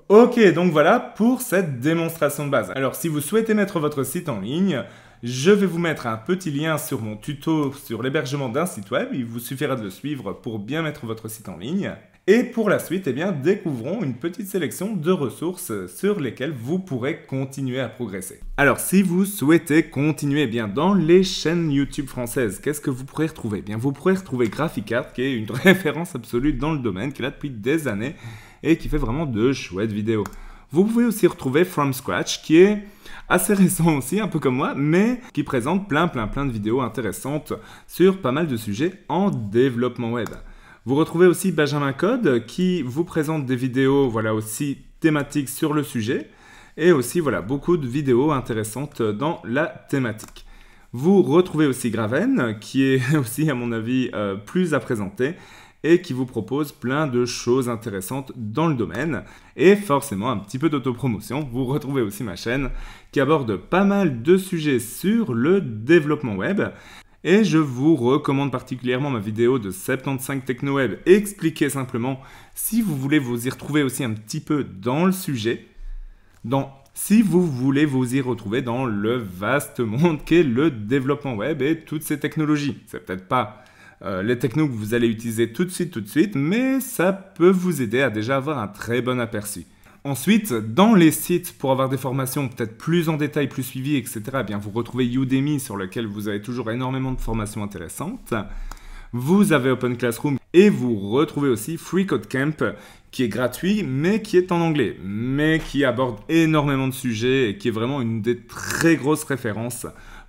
Ok, donc voilà pour cette démonstration de base. Alors si vous souhaitez mettre votre site en ligne, je vais vous mettre un petit lien sur mon tuto sur l'hébergement d'un site web. Il vous suffira de le suivre pour bien mettre votre site en ligne. Et pour la suite, eh bien, découvrons une petite sélection de ressources sur lesquelles vous pourrez continuer à progresser. Alors, si vous souhaitez continuer eh bien, dans les chaînes YouTube françaises, qu'est-ce que vous pourrez retrouver eh Vous pourrez retrouver Graphicart, qui est une référence absolue dans le domaine, qui est là depuis des années et qui fait vraiment de chouettes vidéos. Vous pouvez aussi retrouver From Scratch, qui est assez récent aussi, un peu comme moi, mais qui présente plein plein plein de vidéos intéressantes sur pas mal de sujets en développement web. Vous retrouvez aussi Benjamin Code qui vous présente des vidéos voilà aussi thématiques sur le sujet et aussi voilà beaucoup de vidéos intéressantes dans la thématique. Vous retrouvez aussi Graven qui est aussi à mon avis euh, plus à présenter et qui vous propose plein de choses intéressantes dans le domaine. Et forcément, un petit peu d'autopromotion. Vous retrouvez aussi ma chaîne qui aborde pas mal de sujets sur le développement web. Et je vous recommande particulièrement ma vidéo de 75 TechnoWeb expliquez simplement si vous voulez vous y retrouver aussi un petit peu dans le sujet, dans, si vous voulez vous y retrouver dans le vaste monde qu'est le développement web et toutes ces technologies. C'est peut-être pas euh, les technos que vous allez utiliser tout de suite, tout de suite, mais ça peut vous aider à déjà avoir un très bon aperçu. Ensuite, dans les sites, pour avoir des formations peut-être plus en détail, plus suivies, etc., eh bien, vous retrouvez Udemy sur lequel vous avez toujours énormément de formations intéressantes. Vous avez Open Classroom et vous retrouvez aussi Free Code Camp qui est gratuit mais qui est en anglais, mais qui aborde énormément de sujets et qui est vraiment une des très grosses références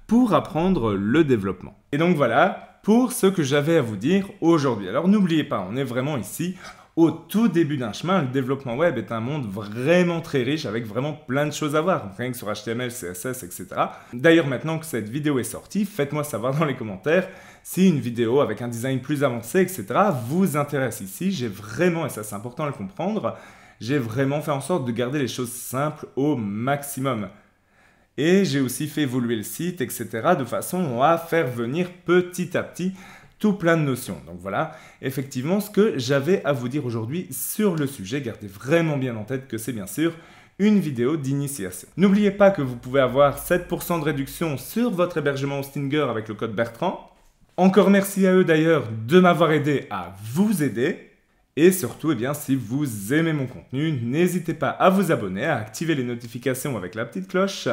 pour apprendre le développement. Et donc voilà pour ce que j'avais à vous dire aujourd'hui. Alors n'oubliez pas, on est vraiment ici au tout début d'un chemin, le développement web est un monde vraiment très riche avec vraiment plein de choses à voir, rien que sur HTML, CSS, etc. D'ailleurs, maintenant que cette vidéo est sortie, faites-moi savoir dans les commentaires si une vidéo avec un design plus avancé, etc. vous intéresse ici. J'ai vraiment, et ça c'est important à le comprendre, j'ai vraiment fait en sorte de garder les choses simples au maximum. Et j'ai aussi fait évoluer le site, etc. de façon à faire venir petit à petit tout plein de notions. Donc voilà, effectivement, ce que j'avais à vous dire aujourd'hui sur le sujet. Gardez vraiment bien en tête que c'est bien sûr une vidéo d'initiation. N'oubliez pas que vous pouvez avoir 7% de réduction sur votre hébergement Stinger avec le code Bertrand. Encore merci à eux d'ailleurs de m'avoir aidé à vous aider. Et surtout, eh bien, si vous aimez mon contenu, n'hésitez pas à vous abonner, à activer les notifications avec la petite cloche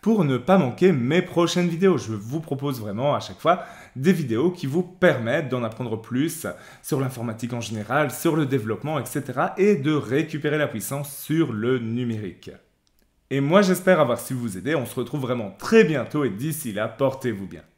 pour ne pas manquer mes prochaines vidéos. Je vous propose vraiment à chaque fois des vidéos qui vous permettent d'en apprendre plus sur l'informatique en général, sur le développement, etc. et de récupérer la puissance sur le numérique. Et moi j'espère avoir su vous aider, on se retrouve vraiment très bientôt et d'ici là, portez-vous bien.